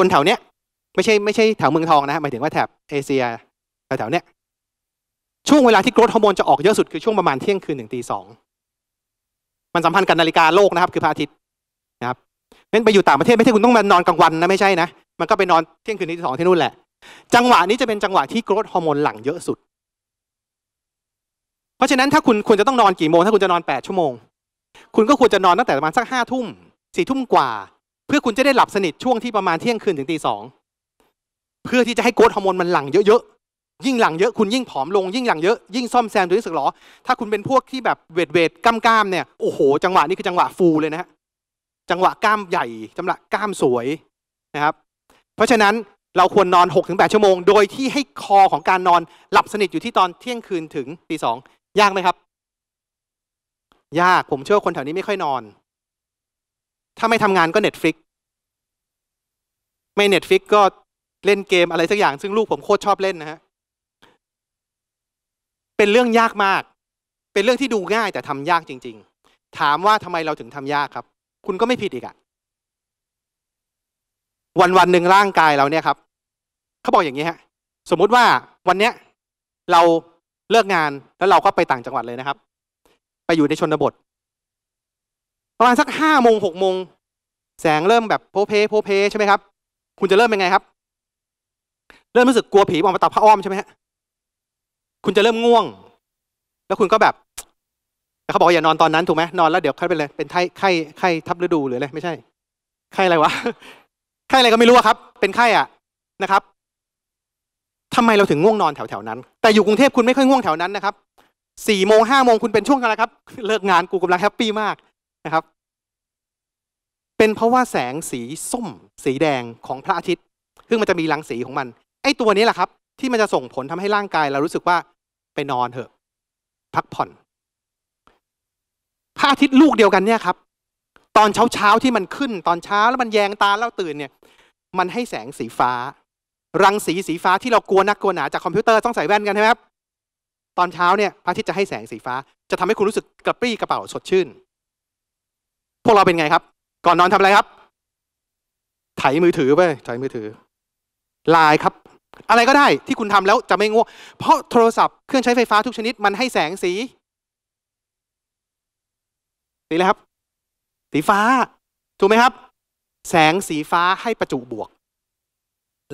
คนแถวเนี้ยไม่ใช่ไม่ใช่แถวเมืองทองนะหมายถึงว่าแถบเอเชียแถวเนี้ยช่วงเวลาที่โกรทฮอร์โมนจะออกเยอะสุดคือช่วงประมาณเที่ยงคืนถึงตีสองมันสัมพันธ์กับนาฬิกาโลกนะครับ คือพระอาทิตย์นะครับนั้นไปอยู่ต่างประเทศไม่ใช่คุณต้องมานอนกลางวันนะไม่ใช่นะ มันก็ไปนอนเที่ยงคืนตีสองที่นู่นแหละ จังหวะนี้จะเป็นจังหวะที่โกรทฮอร์โมนหลั่งเยอะสุด เพราะฉะนั้นถ้าคุณควรจะต้องนอนกี่โมง ถ้าคุณจะนอนแปดชั่วโมง คุณก็ควรจะนอนตั้งแต่ประมาณสักห้าทุ่มสี่ทุ่มกว่าพื่อคุณจะได้หลับสนิท ช่วงที่ประมาณเที่ยงคืนถึงตีสองเพื่อที่จะให้โกรทฮอร์โมนมันหลั่งเยอะๆ ยิ่งหลั่งเยอะ คุณยิ่งผอมลง ยิ่งหลั่งเยอะยิ่งซ่อมแซมตัวที่สึกหรอถ้าคุณเป็นพวกที่แบบเวทเวทกล้ามกล้ามเนี่ยโอ้โหจังหวะนี้คือจังหวะฟูเลยนะฮะจังหวะกล้ามใหญ่จังหวะกล้ามสวยนะครับ เพราะฉะนั้นเราควรนอน6ดชั่วโมงโดย ที่ให้คอของการนอนหลับสนิทอยู่ที่ตอนเที่ยงคืนถึงตีสองยากไหมครับ ยากผมเชื่อคนแถวนี้ไม่ค่อยนอนถ้าไม่ทำงานก็ Netflix ไม่ Netflix ก็เล่นเกมอะไรสักอย่างซึ่งลูกผมโคตรชอบเล่นนะฮะเป็นเรื่องยากมาก เป็นเรื่องที่ดูง่ายแต่ทำยากจริง ๆ ถามว่าทำไมเราถึงทำยากครับ คุณก็ไม่ผิดอีกอะวันวันหนึ่งร่างกายเราเนี่ยครับ เขาบอกอย่างนี้ฮะสมมติว่าวันเนี้ยเราเลิกงานแล้วเราก็ไปต่างจังหวัดเลยนะครับ ไปอยู่ในชนบทประมาณสักห้าโมงหกโมง แสงเริ่มแบบโพเพโพเพใช่ไหมครับ คุณจะเริ่มเป็นไงครับ เริ่มรู้สึกกลัวผีออกมาตับพระอ้อมใช่ไหมฮะคุณจะเริ่มง่วง แล้วคุณก็แบบแต่เขาบอกอย่านอนตอนนั้นถูกไหมนอนแล้วเดี๋ยวค่อยเป็นเลย เป็นไข้ไข้ไข้ทับฤดูหรืออะไรไม่ใช่ ไข้อะไรวะไข้อะไรก็ไม่รู้ครับ เป็นไข้อ่ะนะครับ ทำไมเราถึงง่วงนอนแถวแถวนั้นแต่อยู่กรุงเทพคุณไม่ค่อยง่วงแถวนั้นนะครับสี่โมงห้าโมงคุณเป็นช่วงกันแล้วครับ เลิกงานกูกำลังแฮปปี้มากนะครับ เป็นเพราะว่าแสงสีส้มสีแดงของพระอาทิตย์ซึ่งมันจะมีรังสีของมัน ไอ้ตัวนี้แหละครับ ที่มันจะส่งผลทำให้ร่างกายเรารู้สึกว่าไปนอนเถอะพักผ่อน พระอาทิตย์ลูกเดียวกันเนี่ยครับ ตอนเช้าเช้าที่มันขึ้นตอนเช้าแล้วมันแยงตาแล้วตื่นเนี่ย มันให้แสงสีฟ้า รังสีสีฟ้าที่เรากลัวนักกลัวหนาจากคอมพิวเตอร์ต้องใส่แว่นกันใช่ไหมครับ ตอนเช้าเนี่ย พระอาทิตย์จะให้แสงสีฟ้าจะทำให้คุณรู้สึกกระปรี้กระเป๋าสดชื่นพวกเราเป็นไงครับ ก่อนนอนทำอะไรครับ ไถมือถือไปไถมือถือ ไลน์ครับ อะไรก็ได้ที่คุณทำแล้วจะไม่ง่วง เพราะโทรศัพท์เครื่องใช้ไฟฟ้าทุกชนิดมันให้แสงสีสีอะไรครับ สีฟ้า ถูกไหมครับ แสงสีฟ้าให้ประจุบวก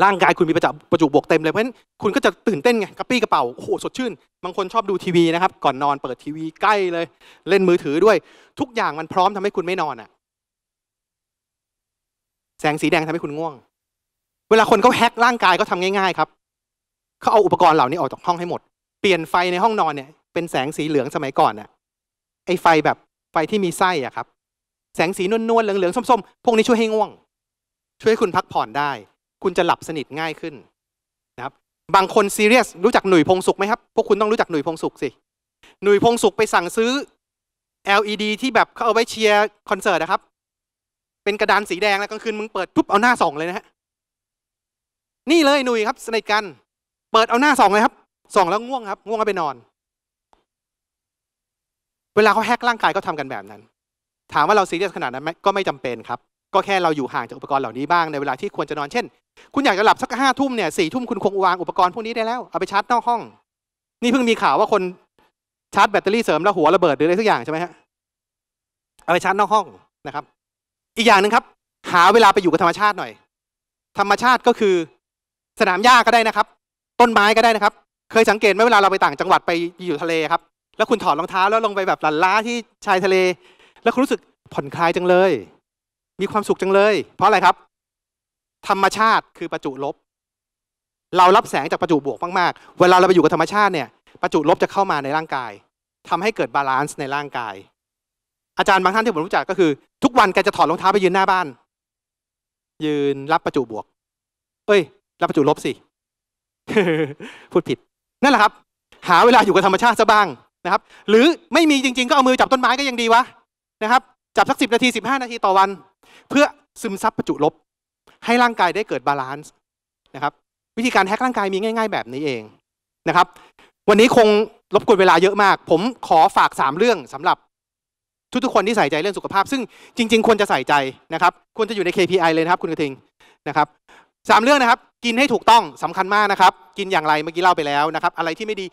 ร่างกายคุณมีประจับประจุบวกเต็มเลย เพราะฉะนั้นคุณก็จะตื่นเต้นไงกระปี้กระเป๋า โอ้โหสดชื่น บางคนชอบดูทีวีนะครับ ก่อนนอนเปิดทีวีใกล้เลย เล่นมือถือด้วยทุกอย่างมันพร้อมทำให้คุณไม่นอนอ่ะ แสงสีแดงทำให้คุณง่วง เวลาคนเขาแฮกร่างกายก็ทำง่ายๆครับ เขาเอาอุปกรณ์เหล่านี้ออกจากห้องให้หมดเปลี่ยนไฟในห้องนอนเนี่ย เป็นแสงสีเหลืองสมัยก่อนน่ะไอไฟแบบไฟที่มีไส้อ่ะครับ แสงสีนวลๆเหลืองๆส้มๆ พวกนี้ช่วยให้ง่วง ช่วยให้คุณพักผ่อนได้คุณจะหลับสนิทง่ายขึ้นนะครับบางคนซีเรียสรู้จักหนุ่ยพงสุขไหมครับ พวกคุณต้องรู้จักหนุ่ยพงสุขสิ หนุ่ยพงสุขไปสั่งซื้อ LED ที่แบบเขาเอาไว้เชียร์คอนเสิร์ตนะครับ เป็นกระดานสีแดงแล้วกลางคืนมึงเปิดปุ๊บเอาหน้าส่องเลยนะฮะนี่เลยหนุ่ยครับสนิทกันเปิดเอาหน้าส่องเลยครับส่องแล้วง่วงครับ ง่วงก็ไปนอน เวลาเขาแฮกร่างกายก็ทำกันแบบนั้น ถามว่าเราซีเรียสขนาดนั้นไหมก็ไม่จำเป็นครับก็แค่เราอยู่ห่างจากอุปกรณ์เหล่านี้บ้างในเวลาที่ควรจะนอน เช่นคุณอยากจะหลับสักห้าทุ่มเนี่ยสี่ทุ่มคุณคงวางอุปกรณ์พวกนี้ได้แล้วเอาไปชาร์จนอกห้อง นี่เพิ่งมีข่าวว่าคนชาร์จแบตเตอรี่เสริมแล้วหัวระเบิดหรืออะไรสักอย่างใช่ไหมฮะเอาไปชาร์จนอกห้องนะครับ อีกอย่างหนึ่งครับหาเวลาไปอยู่กับธรรมชาติหน่อย ธรรมชาติก็คือ สนามหญ้าก็ได้นะครับ ต้นไม้ก็ได้นะครับ เคยสังเกตไหมเวลาเราไปต่างจังหวัดไปอยู่ทะเลครับ แล้วคุณถอดรองเท้าแล้วลงไปแบบหลันล้าที่ชายทะเล แล้วคุณรู้สึกผ่อนคลายจังเลย มีความสุขจังเลย เพราะอะไรครับธรรมชาติคือประจุลบ เรารับแสงจากประจุบวกมากๆ เวลาเราไปอยู่กับธรรมชาติเนี่ยประจุลบจะเข้ามาในร่างกายทำให้เกิดบาลานซ์ในร่างกาย อาจารย์บางท่านที่ผมรู้จักก็คือทุกวันแกจะถอดรองเท้าไปยืนหน้าบ้าน ยืนรับประจุบวกเอ้ย รับประจุลบสิ พูดผิดนั่นแหละครับ หาเวลาอยู่กับธรรมชาติซะบ้างนะครับ หรือไม่มีจริง ๆ ก็เอามือจับต้นไม้ก็ยังดีวะนะครับจับสักสิบนาทีสิบห้านาทีต่อวัน เพื่อซึมซับประจุลบให้ร่างกายได้เกิดบาลานซ์นะครับวิธีการแฮกร่างกายมีง่ายๆแบบนี้เองนะครับ วันนี้คงรบกวนเวลาเยอะมาก ผมขอฝาก 3 เรื่องสำหรับ ทุกๆคนที่ใส่ใจเรื่องสุขภาพ ซึ่งจริงๆควรจะใส่ใจนะครับ ควรจะอยู่ใน KPI เลยนะครับ คุณกระทิงนะครับสามเรื่องนะครับกินให้ถูกต้องสำคัญมากนะครับ กินอย่างไรเมื่อกี้เล่าไปแล้วนะครับอะไรที่ไม่ดี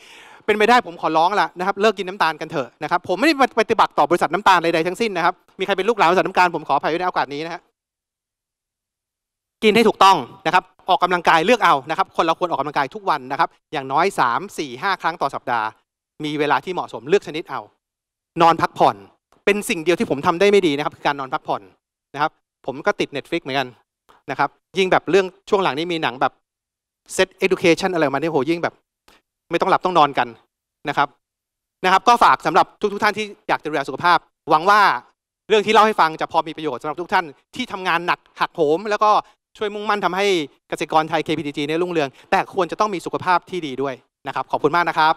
เป็นไปได้ผมขอร้องละนะครับเลิกกินน้ำตาลกันเถอะนะครับผมไม่ได้ปฏิบัติต่อบริษัทน้ำตาลใดๆทั้งสิ้นนะครับมีใครเป็นลูกหลานบริษัทน้ำตาลผมขออภัยในโอกาสนี้นะครับกินให้ถูกต้องนะครับออกกำลังกายเลือกเอานะครับ คนเราควรออกกำลังกายทุกวันนะครับ อย่างน้อย 3 4 5 ครั้งต่อสัปดาห์ มีเวลาที่เหมาะสมเลือกชนิดเอา นอนพักผ่อน เป็นสิ่งเดียวที่ผมทำได้ไม่ดีนะครับ คือการนอนพักผ่อนนะครับผมก็ติด Netflix เหมือนกันนะครับยิ่งแบบเรื่องช่วงหลังนี้มีหนังแบบเซตเอดูเคชันอะไรมาเนี่ยโหยิ่งแบบ ไม่ต้องหลับต้องนอนกันนะครับนะครับก็ฝากสำหรับทุกๆ ท่านที่อยากจะดูแลสุขภาพหวังว่าเรื่องที่เล่าให้ฟังจะพอมีประโยชน์สำหรับทุกท่านที่ทำงานหนักหักโหมแล้วก็ช่วยมุ่งมั่นทำให้เกษตรกรไทย KPTG ในรุ่งเรือง แต่ควรจะต้องมีสุขภาพที่ดีด้วยนะครับ ขอบคุณมากนะครับ